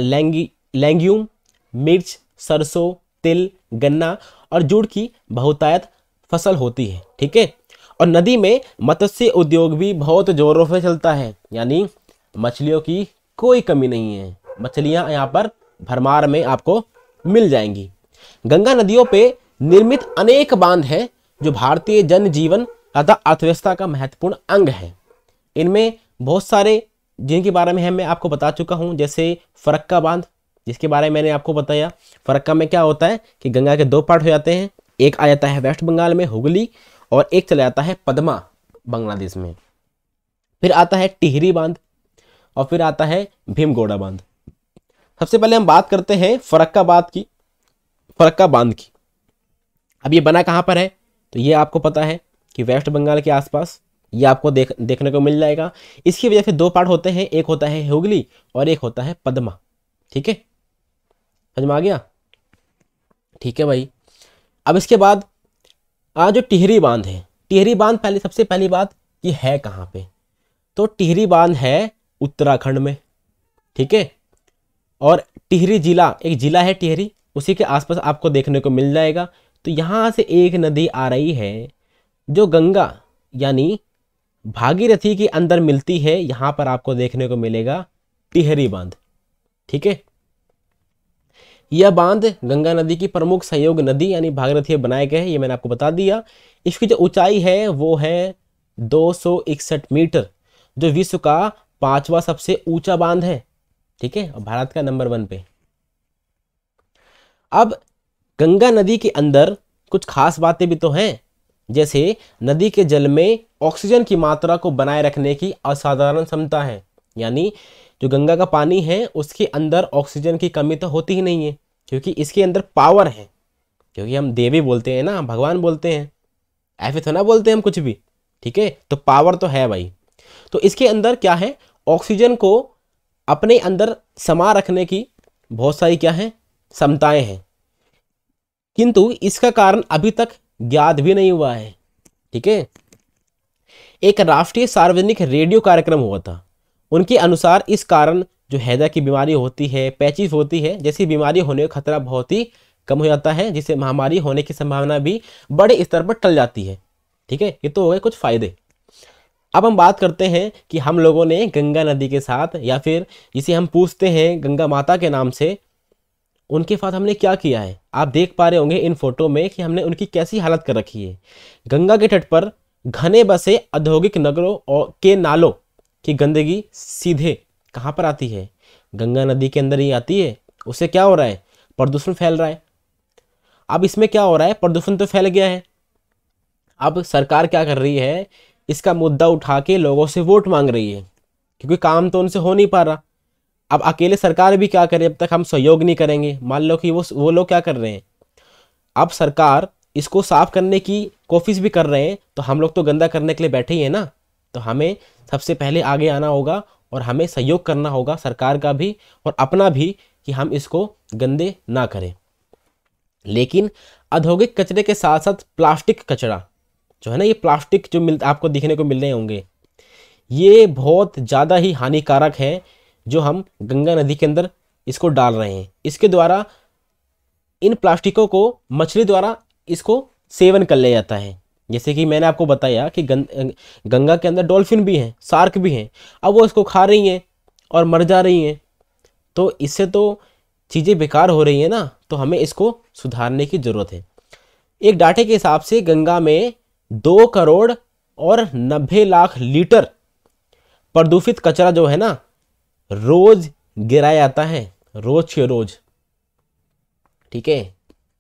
लैंगी लैंग्यूम मिर्च सरसों तिल गन्ना और जूड़ की बहुतायत फसल होती है ठीक है और नदी में मत्स्य उद्योग भी बहुत जोरों से चलता है यानी मछलियों की कोई कमी नहीं है मछलियाँ यहाँ पर भरमार में आपको मिल जाएंगी गंगा नदियों पे निर्मित अनेक बांध हैं जो भारतीय जन जीवन तथा अर्थव्यवस्था का महत्वपूर्ण अंग है इनमें बहुत सारे जिनके बारे में मैं आपको बता चुका हूँ जैसे फरक्का बांध जिसके बारे में मैंने आपको बताया फरक्का में क्या होता है कि गंगा के दो पार्ट हो जाते हैं एक आ जाता है वेस्ट बंगाल में हुगली और एक चला जाता है पदमा बांग्लादेश में फिर आता है टिहरी बांध और फिर आता है भीमगोड़ा बांध सबसे पहले हम बात करते हैं फरक्का बांध की फरक्का बांध की अब ये बना कहाँ पर है तो ये आपको पता है कि वेस्ट बंगाल के आसपास ये आपको देख देखने को मिल जाएगा इसकी वजह से दो पार्ट होते हैं एक होता है हुगली और एक होता है पद्मा ठीक है समझ में आ गया ठीक है भाई अब इसके बाद आज जो टिहरी बांध है टिहरी बांध पहले सबसे पहली बात कि है कहाँ पे तो टिहरी बांध है उत्तराखंड में ठीक है और टिहरी जिला एक जिला है टिहरी उसी के आसपास आपको देखने को मिल जाएगा तो यहाँ से एक नदी आ रही है जो गंगा यानी भागीरथी के अंदर मिलती है यहां पर आपको देखने को मिलेगा टिहरी बांध ठीक है यह बांध गंगा नदी की प्रमुख सहयोग नदी यानी भागीरथी बनाए गए हैं ये मैंने आपको बता दिया इसकी जो ऊंचाई है वो है दो मीटर जो विश्व का पांचवा सबसे ऊंचा बांध है ठीक है भारत का नंबर वन पे अब गंगा नदी के अंदर कुछ खास बातें भी तो हैं जैसे नदी के जल में ऑक्सीजन की मात्रा को बनाए रखने की असाधारण क्षमता है यानी जो गंगा का पानी है उसके अंदर ऑक्सीजन की कमी तो होती ही नहीं है क्योंकि इसके अंदर पावर है क्योंकि हम देवी बोलते हैं ना भगवान बोलते हैं ऐसे तो ना बोलते हैं हम कुछ भी ठीक है तो पावर तो है भाई तो इसके अंदर क्या है ऑक्सीजन को अपने अंदर समा रखने की बहुत सारी क्या है क्षमताएँ हैं किंतु इसका कारण अभी तक ज्ञात भी नहीं हुआ है ठीक है एक राष्ट्रीय सार्वजनिक रेडियो कार्यक्रम हुआ था उनके अनुसार इस कारण जो हैदा की बीमारी होती है पैचिस होती है जैसी बीमारी होने का खतरा बहुत ही कम हो जाता है जिससे महामारी होने की संभावना भी बड़े स्तर पर टल जाती है ठीक है ये तो हो गए कुछ फ़ायदे अब हम बात करते हैं कि हम लोगों ने गंगा नदी के साथ या फिर इसे हम पूछते हैं गंगा माता के नाम से उनके साथ हमने क्या किया है आप देख पा रहे होंगे इन फोटो में कि हमने उनकी कैसी हालत कर रखी है गंगा के तट पर घने बसे औद्योगिक नगरों और के नालों की गंदगी सीधे कहाँ पर आती है गंगा नदी के अंदर ही आती है उससे क्या हो रहा है प्रदूषण फैल रहा है अब इसमें क्या हो रहा है प्रदूषण तो फैल गया है अब सरकार क्या कर रही है इसका मुद्दा उठा के लोगों से वोट मांग रही है क्योंकि काम तो उनसे हो नहीं पा रहा अब अकेले सरकार भी क्या करे अब तक हम सहयोग नहीं करेंगे मान लो कि वो वो लोग क्या कर रहे हैं अब सरकार इसको साफ करने की कोशिश भी कर रहे हैं तो हम लोग तो गंदा करने के लिए बैठे ही हैं ना तो हमें सबसे पहले आगे आना होगा और हमें सहयोग करना होगा सरकार का भी और अपना भी कि हम इसको गंदे ना करें लेकिन औद्योगिक कचरे के साथ साथ प्लास्टिक कचरा जो है ना ये प्लास्टिक जो मिल आपको दिखने को मिल रहे होंगे ये बहुत ज़्यादा ही हानिकारक है जो हम गंगा नदी के अंदर इसको डाल रहे हैं इसके द्वारा इन प्लास्टिकों को मछली द्वारा इसको सेवन कर लिया जाता है जैसे कि मैंने आपको बताया कि गंगा के अंदर डॉल्फिन भी हैं सार्क भी हैं अब वो इसको खा रही हैं और मर जा रही हैं तो इससे तो चीज़ें बेकार हो रही हैं ना तो हमें इसको सुधारने की ज़रूरत है एक डाटे के हिसाब से गंगा में दो करोड़ और नब्बे लाख लीटर प्रदूषित कचरा जो है ना रोज गिराया जाता है रोज के रोज ठीक है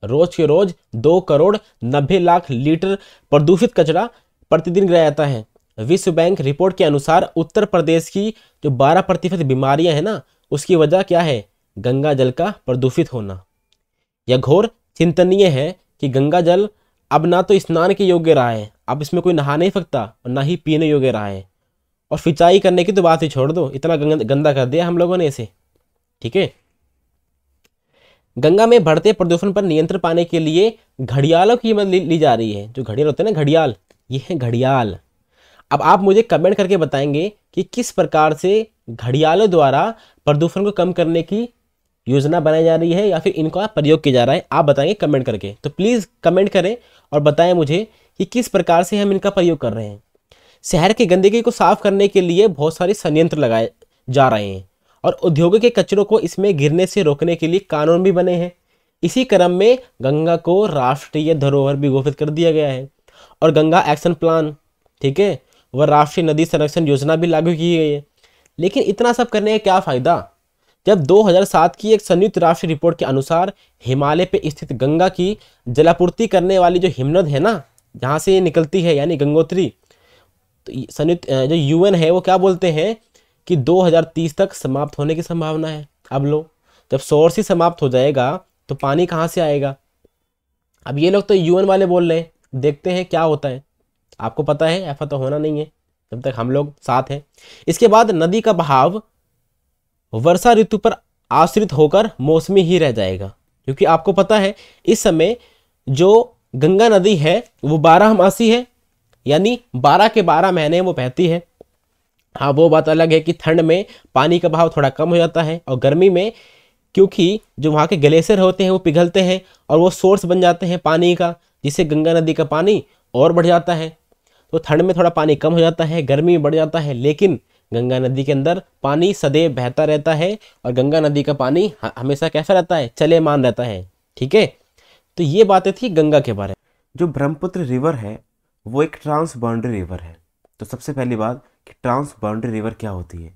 रोज के रोज दो करोड़ नब्बे लाख लीटर प्रदूषित कचरा प्रतिदिन गिराया जाता है विश्व बैंक रिपोर्ट के अनुसार उत्तर प्रदेश की जो बारह प्रतिशत बीमारियां हैं ना उसकी वजह क्या है गंगा जल का प्रदूषित होना यह घोर चिंतनीय है कि गंगा जल अब ना तो स्नान के योग्य रहा है अब इसमें कोई नहा नहीं सकता और ना ही पीने योग्य रहा है और सिंचाई करने की तो बात ही छोड़ दो इतना गंदा कर दिया हम लोगों ने इसे ठीक है गंगा में बढ़ते प्रदूषण पर नियंत्रण पाने के लिए घड़ियालों की मदद ली, ली जा रही है जो घड़ियाल होते हैं ना घड़ियाल ये है घड़ियाल अब आप मुझे कमेंट करके बताएंगे कि किस प्रकार से घड़ियालों द्वारा प्रदूषण को कम करने की योजना बनाई जा रही है या फिर इनका प्रयोग किया जा रहा है आप बताएंगे कमेंट करके तो प्लीज़ कमेंट करें और बताएं मुझे कि किस प्रकार से हम इनका प्रयोग कर रहे हैं शहर की गंदगी को साफ करने के लिए बहुत सारे संयंत्र लगाए जा रहे हैं और उद्योगों के कचरों को इसमें गिरने से रोकने के लिए कानून भी बने हैं इसी क्रम में गंगा को राष्ट्रीय धरोहर भी घोषित कर दिया गया है और गंगा एक्शन प्लान ठीक है वह राष्ट्रीय नदी संरक्षण योजना भी लागू की गई है लेकिन इतना सब करने का क्या फ़ायदा जब 2007 की एक संयुक्त राष्ट्र रिपोर्ट के अनुसार हिमालय पर स्थित गंगा की जलापूर्ति करने वाली जो हिमनद है ना जहाँ से ये निकलती है यानी गंगोत्री तो संयुक्त जो यूएन है वो क्या बोलते हैं कि 2030 तक समाप्त होने की संभावना है अब लो जब सोर्स ही समाप्त हो जाएगा तो पानी कहाँ से आएगा अब ये लोग तो यूएन वाले बोल रहे हैं देखते हैं क्या होता है आपको पता है ऐसा तो होना नहीं है जब तक हम लोग साथ हैं इसके बाद नदी का बहाव वर्षा ऋतु पर आश्रित होकर मौसमी ही रह जाएगा क्योंकि आपको पता है इस समय जो गंगा नदी है वो बारह मासी है यानी बारह के बारह महीने वो बहती है हाँ वो बात अलग है कि ठंड में पानी का भाव थोड़ा कम हो जाता है और गर्मी में क्योंकि जो वहाँ के ग्लेशियर होते हैं वो पिघलते हैं और वो सोर्स बन जाते हैं पानी का जिससे गंगा नदी का पानी और बढ़ जाता है तो ठंड में थोड़ा पानी कम हो जाता है गर्मी में बढ़ जाता है लेकिन गंगा नदी के अंदर पानी सदैव बहता रहता है और गंगा नदी का पानी हमेशा कैसा रहता है चले मान रहता है ठीक है तो ये बातें थी गंगा के बारे में जो ब्रह्मपुत्र रिवर है वो एक ट्रांस बाउंड्री रिवर है तो सबसे पहली बात कि ट्रांस बाउंड्री रिवर क्या होती है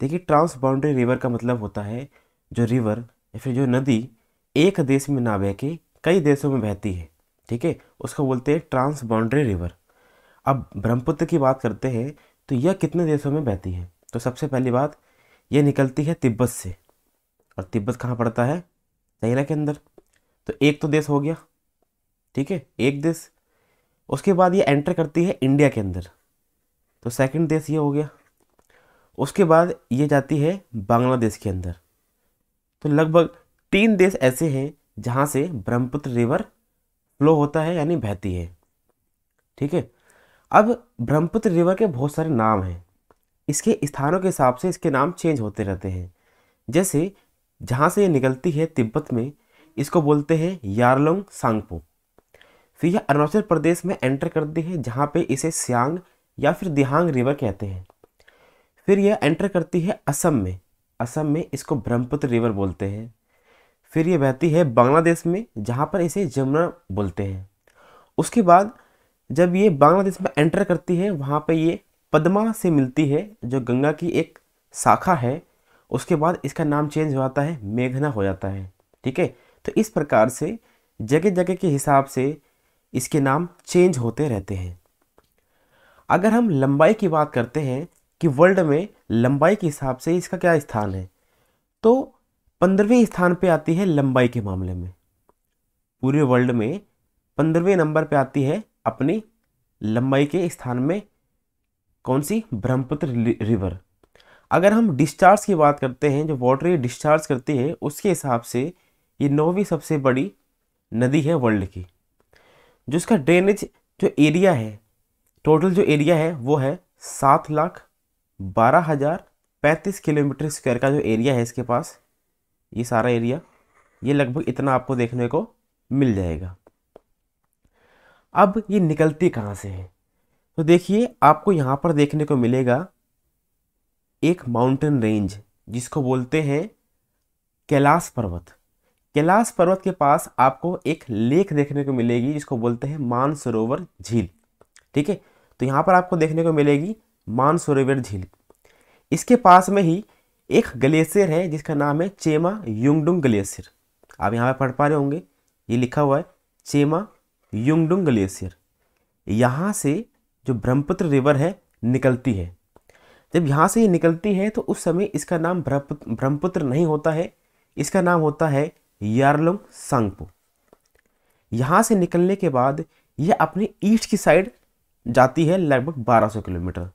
देखिए ट्रांस बाउंड्री रिवर का मतलब होता है जो रिवर या फिर जो नदी एक देश में ना बह के कई देशों में बहती है ठीक है उसको बोलते हैं ट्रांस बाउंड्री रिवर अब ब्रह्मपुत्र की बात करते हैं तो यह कितने देशों में बहती है तो सबसे पहली बात यह निकलती है तिब्बत से और तिब्बत कहाँ पड़ता है चाइना के अंदर तो एक तो देश हो गया ठीक है एक देश उसके बाद ये एंटर करती है इंडिया के अंदर तो सेकंड देश ये हो गया उसके बाद ये जाती है बांग्लादेश के अंदर तो लगभग तीन देश ऐसे हैं जहाँ से ब्रह्मपुत्र रिवर फ्लो होता है यानी बहती है ठीक है अब ब्रह्मपुत्र रिवर के बहुत सारे नाम हैं इसके स्थानों के हिसाब से इसके नाम चेंज होते रहते हैं जैसे जहाँ से ये निकलती है तिब्बत में इसको बोलते हैं यारलोंग सांगपो तो यह अरुणाचल प्रदेश में एंटर करती है जहाँ पे इसे सियांग या फिर दिहांग रिवर कहते हैं फिर यह एंटर करती है असम में असम में इसको ब्रह्मपुत्र रिवर बोलते हैं फिर यह बहती है बांग्लादेश में जहाँ पर इसे जमुना बोलते हैं उसके बाद जब ये बांग्लादेश में एंटर करती है वहाँ पर ये पदमा से मिलती है जो गंगा की एक शाखा है उसके बाद इसका नाम चेंज हो जाता है मेघना हो जाता है ठीक है तो इस प्रकार से जगह जगह के हिसाब से इसके नाम चेंज होते रहते हैं अगर हम लंबाई की बात करते हैं कि वर्ल्ड में लंबाई के हिसाब से इसका क्या स्थान है तो पंद्रहवें स्थान पे आती है लंबाई के मामले में पूरे वर्ल्ड में पंद्रहवें नंबर पे आती है अपनी लंबाई के स्थान में कौन सी ब्रह्मपुत्र रिवर अगर हम डिस्चार्ज की बात करते हैं जो वाटर डिस्चार्ज करती है उसके हिसाब से ये नौवीं सबसे बड़ी नदी है वर्ल्ड की जो इसका ड्रेनेज जो एरिया है टोटल जो एरिया है वो है सात लाख बारह हज़ार पैंतीस किलोमीटर स्क्वायर का जो एरिया है इसके पास ये सारा एरिया ये लगभग इतना आपको देखने को मिल जाएगा अब ये निकलती कहाँ से है तो देखिए आपको यहाँ पर देखने को मिलेगा एक माउंटेन रेंज जिसको बोलते हैं कैलाश पर्वत कैलाश पर्वत के पास आपको एक लेक देखने को मिलेगी जिसको बोलते हैं मानसरोवर झील ठीक है तो यहाँ पर आपको देखने को मिलेगी मानसरोवर झील इसके पास में ही एक ग्लेशियर है जिसका नाम है चेमा युंगडुंग ग्लेशियर आप यहाँ पर पढ़ पा रहे होंगे ये लिखा हुआ है चेमा युंगडुंग ग्लेशियर यहाँ से जो ब्रह्मपुत्र रिवर है निकलती है जब यहाँ से ये निकलती है तो उस समय इसका नाम ब्रह्मपुत्र नहीं होता है इसका नाम होता है यारलुंग संगपो यहाँ से निकलने के बाद यह अपने ईस्ट की साइड जाती है लगभग 1200 किलोमीटर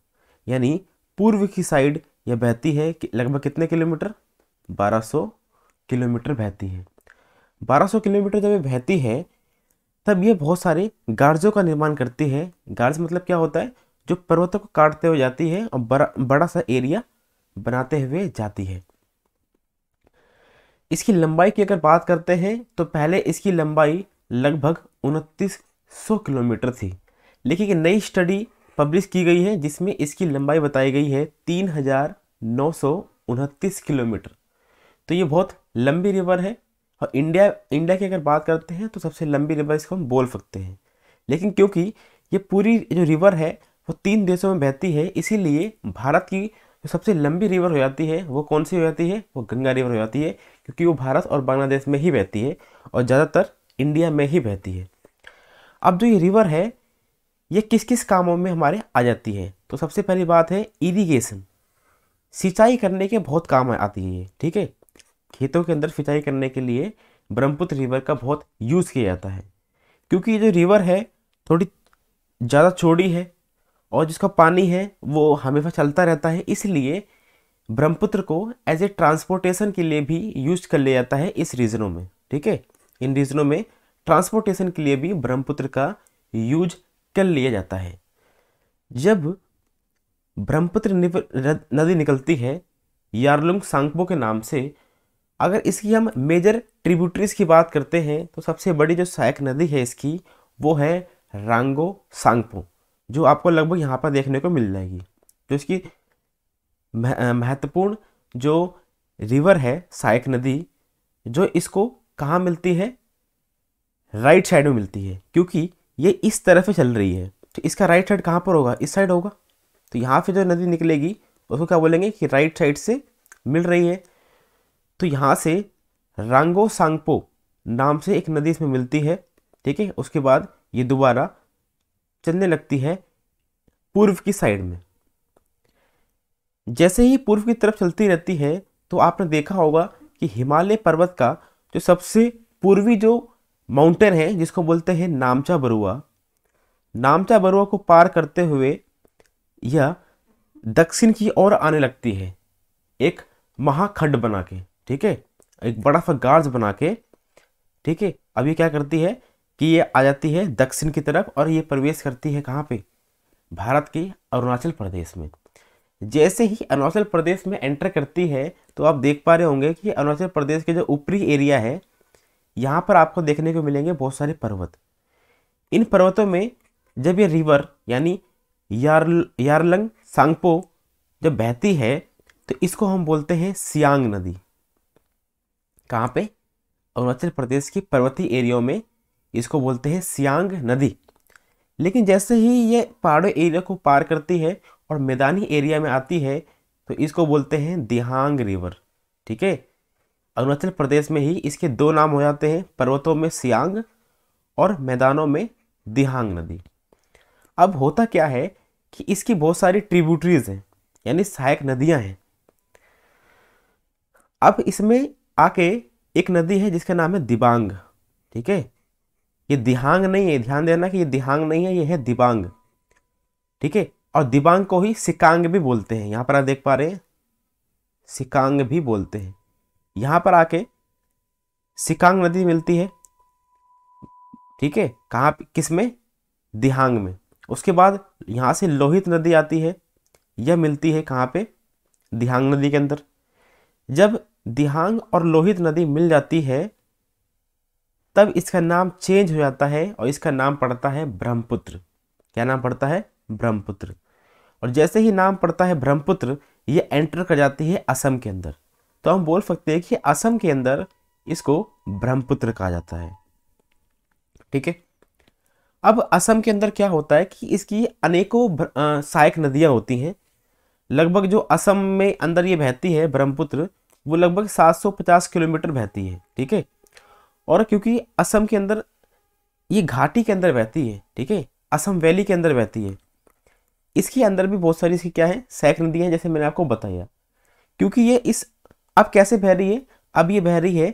यानी पूर्व की साइड यह बहती है कि लगभग कितने किलोमीटर 1200 किलोमीटर बहती है 1200 किलोमीटर जब यह बहती है तब यह बहुत सारे गार्जों का निर्माण करती है गार्ज मतलब क्या होता है जो पर्वतों को काटते हुए जाती है और बड़ा बड़ा सा एरिया बनाते हुए जाती है इसकी लंबाई की अगर बात करते हैं तो पहले इसकी लंबाई लगभग उनतीस सौ किलोमीटर थी लेकिन एक नई स्टडी पब्लिश की गई है जिसमें इसकी लंबाई बताई गई है तीन हजार नौ सौ उनतीस किलोमीटर तो ये बहुत लंबी रिवर है और इंडिया इंडिया की अगर बात करते हैं तो सबसे लंबी रिवर इसको हम बोल सकते हैं लेकिन क्योंकि ये पूरी जो रिवर है वो तीन देशों में बहती है इसीलिए भारत की जो सबसे लंबी रिवर हो जाती है वो कौन सी हो जाती है वो गंगा रिवर हो जाती है क्योंकि वो भारत और बांग्लादेश में ही बहती है और ज़्यादातर इंडिया में ही बहती है अब जो ये रिवर है ये किस किस कामों में हमारे आ जाती है तो सबसे पहली बात है इरिगेशन सिंचाई करने के बहुत काम आती है ठीक है खेतों के अंदर सिंचाई करने के लिए ब्रह्मपुत्र रिवर का बहुत यूज़ किया जाता है क्योंकि ये जो रिवर है थोड़ी ज़्यादा छोड़ी है और जिसका पानी है वो हमेशा चलता रहता है इसलिए ब्रह्मपुत्र को एज ए ट्रांसपोर्टेशन के लिए भी यूज कर लिया जाता है इस रीजनों में ठीक है इन रीजनों में ट्रांसपोर्टेशन के लिए भी ब्रह्मपुत्र का यूज कर लिया जाता है जब ब्रह्मपुत्र नदी निकलती है यारलुंग सांगपो के नाम से अगर इसकी हम मेजर ट्रिब्यूटरीज की बात करते हैं तो सबसे बड़ी जो सहायक नदी है इसकी वो है रांगो सांगपो जो आपको लगभग यहाँ पर देखने को मिल जाएगी जो इसकी महत्वपूर्ण जो रिवर है सायक नदी जो इसको कहाँ मिलती है राइट साइड में मिलती है क्योंकि ये इस तरफ चल रही है तो इसका राइट साइड कहाँ पर होगा इस साइड होगा तो यहाँ से जो नदी निकलेगी उसको क्या बोलेंगे कि राइट साइड से मिल रही है तो यहाँ से रांगो सांगपो नाम से एक नदी इसमें मिलती है ठीक है उसके बाद ये दोबारा चलने लगती है पूर्व की साइड में जैसे ही पूर्व की तरफ चलती रहती है तो आपने देखा होगा कि हिमालय पर्वत का जो सबसे पूर्वी जो माउंटेन है जिसको बोलते हैं नामचा बरुआ नामचा बरुआ को पार करते हुए यह दक्षिण की ओर आने लगती है एक महाखंड बना के ठीक है एक बड़ा सा गार्ज बना के ठीक है अब ये क्या करती है कि ये आ जाती है दक्षिण की तरफ और ये प्रवेश करती है कहाँ पे भारत के अरुणाचल प्रदेश में जैसे ही अरुणाचल प्रदेश में एंटर करती है तो आप देख पा रहे होंगे कि अरुणाचल प्रदेश के जो ऊपरी एरिया है यहाँ पर आपको देखने को मिलेंगे बहुत सारे पर्वत इन पर्वतों में जब ये रिवर यानी यार यारलंग सांगपो जब बहती है तो इसको हम बोलते हैं सियांग नदी कहाँ पे अरुणाचल प्रदेश की पर्वतीय एरियो में इसको बोलते हैं सियांग नदी लेकिन जैसे ही ये पहाड़ों एरिया को पार करती है और मैदानी एरिया में आती है तो इसको बोलते हैं दिहांग रिवर ठीक है अरुणाचल प्रदेश में ही इसके दो नाम हो जाते हैं पर्वतों में सियांग और मैदानों में दिहांग नदी अब होता क्या है कि इसकी बहुत सारी ट्रिब्यूटरीज हैं यानी सहायक नदियां हैं अब इसमें आके एक नदी है जिसका नाम है दिबांग ठीक है ये दिहांग नहीं है ध्यान देना कि ये दिहांग नहीं है ये है दिबांग ठीक है और दिबांग को ही सिकांग भी बोलते हैं यहाँ पर आप देख पा रहे हैं सिकांग भी बोलते हैं यहाँ पर आके सिकांग नदी मिलती है ठीक है कहाँ किस में दिहांग में उसके बाद यहाँ से लोहित नदी आती है यह मिलती है कहाँ पे दिहांग नदी के अंदर जब दिहांग और लोहित नदी मिल जाती है तब इसका नाम चेंज हो जाता है और इसका नाम पड़ता है ब्रह्मपुत्र क्या नाम पड़ता है ब्रह्मपुत्र और जैसे ही नाम पड़ता है ब्रह्मपुत्र ये एंटर कर जाती है असम के अंदर तो हम बोल सकते हैं कि असम के अंदर इसको ब्रह्मपुत्र कहा जाता है ठीक है अब असम के अंदर क्या होता है कि इसकी अनेकों सहायक नदियाँ होती हैं लगभग जो असम में अंदर ये बहती है ब्रह्मपुत्र वो लगभग 750 किलोमीटर बहती है ठीक है और क्योंकि असम के अंदर ये घाटी के अंदर बहती है ठीक है असम वैली के अंदर बहती है इसके अंदर भी बहुत सारी इसकी क्या है सैक नदियाँ जैसे मैंने आपको बताया क्योंकि ये इस अब कैसे बह रही है अब ये बह रही है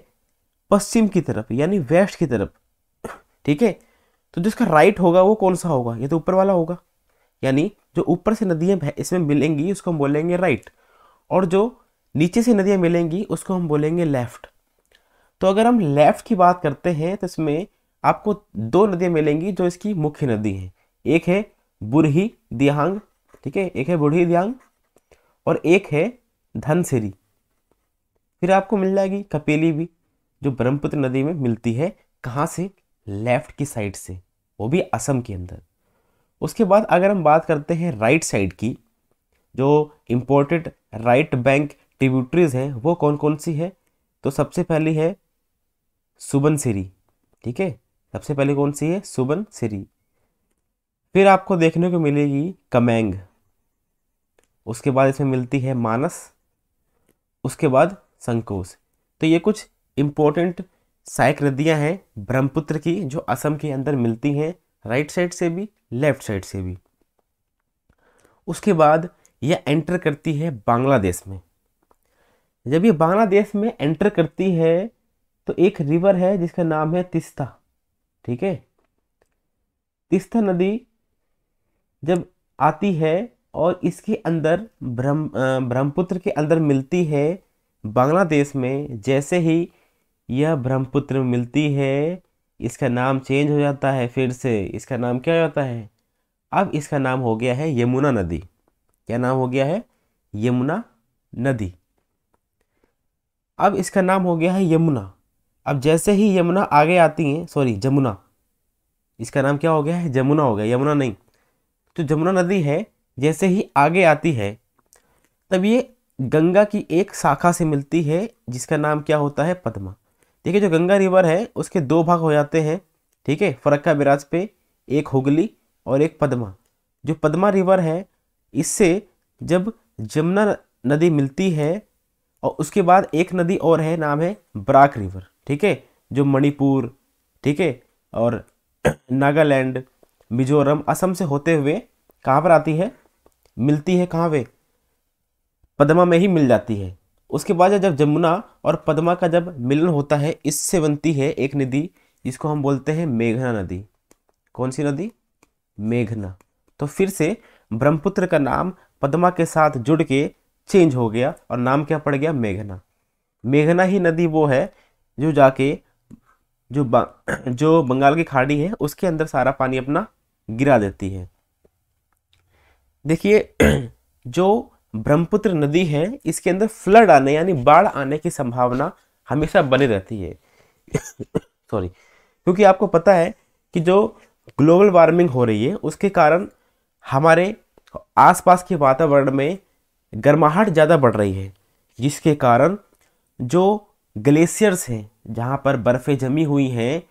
पश्चिम की तरफ यानी वेस्ट की तरफ ठीक है तो जिसका राइट होगा वो कौन सा होगा ये तो ऊपर वाला होगा यानी जो ऊपर से नदियाँ इसमें मिलेंगी उसको हम बोलेंगे राइट और जो नीचे से नदियाँ मिलेंगी उसको हम बोलेंगे लेफ्ट तो अगर हम लेफ्ट की बात करते हैं तो इसमें आपको दो नदियाँ मिलेंगी जो इसकी मुख्य नदी हैं एक है बुरही दिहांग ठीक है एक है बुढ़ी दिहांग और एक है धनसिरी फिर आपको मिल जाएगी कपेली भी जो ब्रह्मपुत्र नदी में मिलती है कहाँ से लेफ्ट की साइड से वो भी असम के अंदर उसके बाद अगर हम बात करते हैं राइट साइड की जो इम्पोर्टेड राइट बैंक ट्रिब्यूटरीज हैं वो कौन कौन सी है तो सबसे पहली है सुबन सिरी ठीक है सबसे पहले कौन सी है सुबन सिरी फिर आपको देखने को मिलेगी कमेंग उसके बाद इसमें मिलती है मानस उसके बाद संकोच तो ये कुछ इम्पोर्टेंट सहायक नदियाँ हैं ब्रह्मपुत्र की जो असम के अंदर मिलती हैं राइट साइड से भी लेफ्ट साइड से भी उसके बाद यह एंटर करती है बांग्लादेश में जब ये बांग्लादेश में एंटर करती है तो एक रिवर है जिसका नाम है तिस्ता ठीक है तिस्ता नदी जब आती है और इसके अंदर ब्रह्म ब्रह्मपुत्र के अंदर मिलती है बांग्लादेश में जैसे ही यह ब्रह्मपुत्र मिलती है इसका नाम चेंज हो जाता है फिर से इसका नाम क्या हो जाता है अब इसका नाम हो गया है यमुना नदी क्या नाम हो गया है यमुना नदी अब इसका नाम हो गया है यमुना अब जैसे ही यमुना आगे आती हैं सॉरी जमुना इसका नाम क्या हो गया है जमुना हो गया यमुना नहीं जो तो जमुना नदी है जैसे ही आगे आती है तब ये गंगा की एक शाखा से मिलती है जिसका नाम क्या होता है पद्मा देखिए जो गंगा रिवर है उसके दो भाग हो जाते हैं ठीक है फरक्का बिराज पे एक हुगली और एक पद्मा जो पद्मा रिवर है इससे जब जमुना नदी मिलती है और उसके बाद एक नदी और है नाम है ब्राक रिवर ठीक है जो मणिपुर ठीक है और नागालैंड मिजोरम असम से होते हुए कहाँ पर आती है मिलती है कहाँ वे पद्मा में ही मिल जाती है उसके बाद जब जमुना और पद्मा का जब मिलन होता है इससे बनती है एक नदी जिसको हम बोलते हैं मेघना नदी कौन सी नदी मेघना तो फिर से ब्रह्मपुत्र का नाम पद्मा के साथ जुड़ के चेंज हो गया और नाम क्या पड़ गया मेघना मेघना ही नदी वो है जो जाके जो बा, जो बंगाल की खाड़ी है उसके अंदर सारा पानी अपना गिरा देती है देखिए जो ब्रह्मपुत्र नदी है इसके अंदर फ्लड आने यानी बाढ़ आने की संभावना हमेशा बनी रहती है सॉरी क्योंकि आपको पता है कि जो ग्लोबल वार्मिंग हो रही है उसके कारण हमारे आसपास के वातावरण में गर्माहट ज़्यादा बढ़ रही है जिसके कारण जो ग्लेशियर्स हैं जहाँ पर बर्फ़ें जमी हुई हैं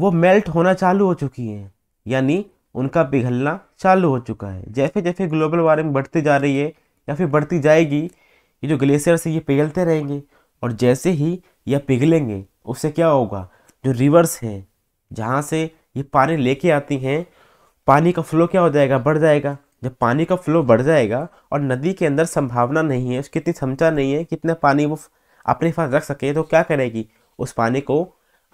वो मेल्ट होना चालू हो चुकी हैं यानी उनका पिघलना चालू हो चुका है जैसे जैसे ग्लोबल वार्मिंग बढ़ती जा रही है या फिर बढ़ती जाएगी ये जो ग्लेशियर्स है ये पिघलते रहेंगे और जैसे ही यह पिघलेंगे उससे क्या होगा जो रिवर्स हैं जहाँ से ये पानी लेके आती हैं पानी का फ्लो क्या हो जाएगा बढ़ जाएगा जब पानी का फ्लो बढ़ जाएगा और नदी के अंदर संभावना नहीं है उसकी इतनी क्षमता नहीं है कितना पानी वो अपने पास रख सके तो क्या करेगी उस पानी को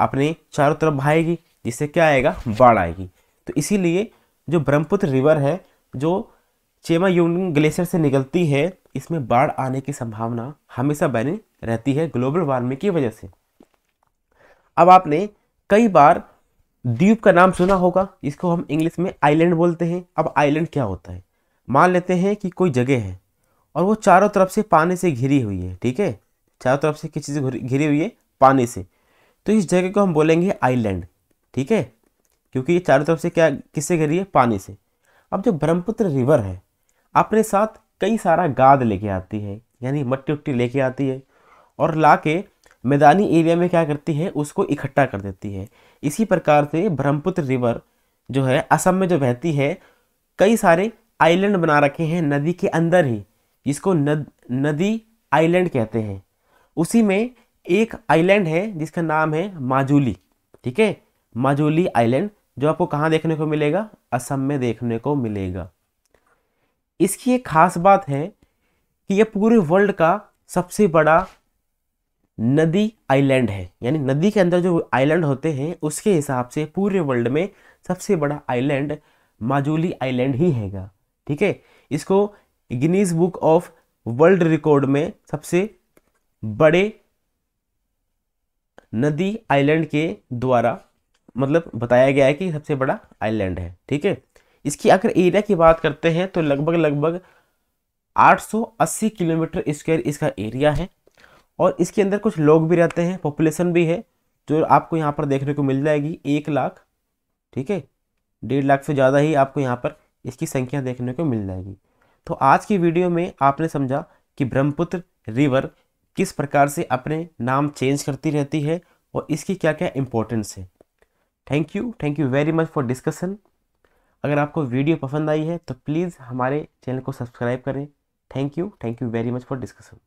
अपने चारों तरफ बहाएगी जिससे क्या आएगा बाढ़ आएगी तो इसीलिए जो ब्रह्मपुत्र रिवर है जो चेमा यूनियन ग्लेशियर से निकलती है इसमें बाढ़ आने की संभावना हमेशा बनी रहती है ग्लोबल वार्मिंग की वजह से अब आपने कई बार द्वीप का नाम सुना होगा इसको हम इंग्लिश में आइलैंड बोलते हैं अब आइलैंड क्या होता है मान लेते हैं कि कोई जगह है और वो चारों तरफ से पानी से घिरी हुई है ठीक है चारों तरफ से किस चीज़ घिरी हुई है पानी से तो इस जगह को हम बोलेंगे आइलैंड ठीक है क्योंकि ये चारों तरफ से क्या किससे घिरी है पानी से अब जो ब्रह्मपुत्र रिवर है अपने साथ कई सारा गाद लेके आती है यानी मट्टी उट्टी लेके आती है और ला के मैदानी एरिया में क्या करती है उसको इकट्ठा कर देती है इसी प्रकार से ब्रह्मपुत्र रिवर जो है असम में जो बहती है कई सारे आइलैंड बना रखे हैं नदी के अंदर ही जिसको नद नदी आइलैंड कहते हैं उसी में एक आइलैंड है जिसका नाम है माजुली ठीक है माजुली आइलैंड जो आपको कहाँ देखने को मिलेगा असम में देखने को मिलेगा इसकी एक खास बात है कि यह पूरे वर्ल्ड का सबसे बड़ा नदी आइलैंड है यानी नदी के अंदर जो आइलैंड होते हैं उसके हिसाब से पूरे वर्ल्ड में सबसे बड़ा आइलैंड माजुली आइलैंड ही हैगा ठीक है इसको Guinness book of world record में सबसे बड़े नदी आइलैंड के द्वारा मतलब बताया गया है कि सबसे बड़ा आइलैंड है ठीक है इसकी अगर एरिया की बात करते हैं तो लगभग लगभग 880 किलोमीटर स्क्वायर इसका एरिया है और इसके अंदर कुछ लोग भी रहते हैं पॉपुलेशन भी है जो आपको यहाँ पर देखने को मिल जाएगी एक लाख ठीक है डेढ़ लाख से ज़्यादा ही आपको यहाँ पर इसकी संख्या देखने को मिल जाएगी तो आज की वीडियो में आपने समझा कि ब्रह्मपुत्र रिवर किस प्रकार से अपने नाम चेंज करती रहती है और इसकी क्या क्या इम्पोर्टेंस है thank you thank you very much for discussion अगर आपको वीडियो पसंद आई है तो प्लीज़ हमारे चैनल को सब्सक्राइब करें thank you thank you very much for discussion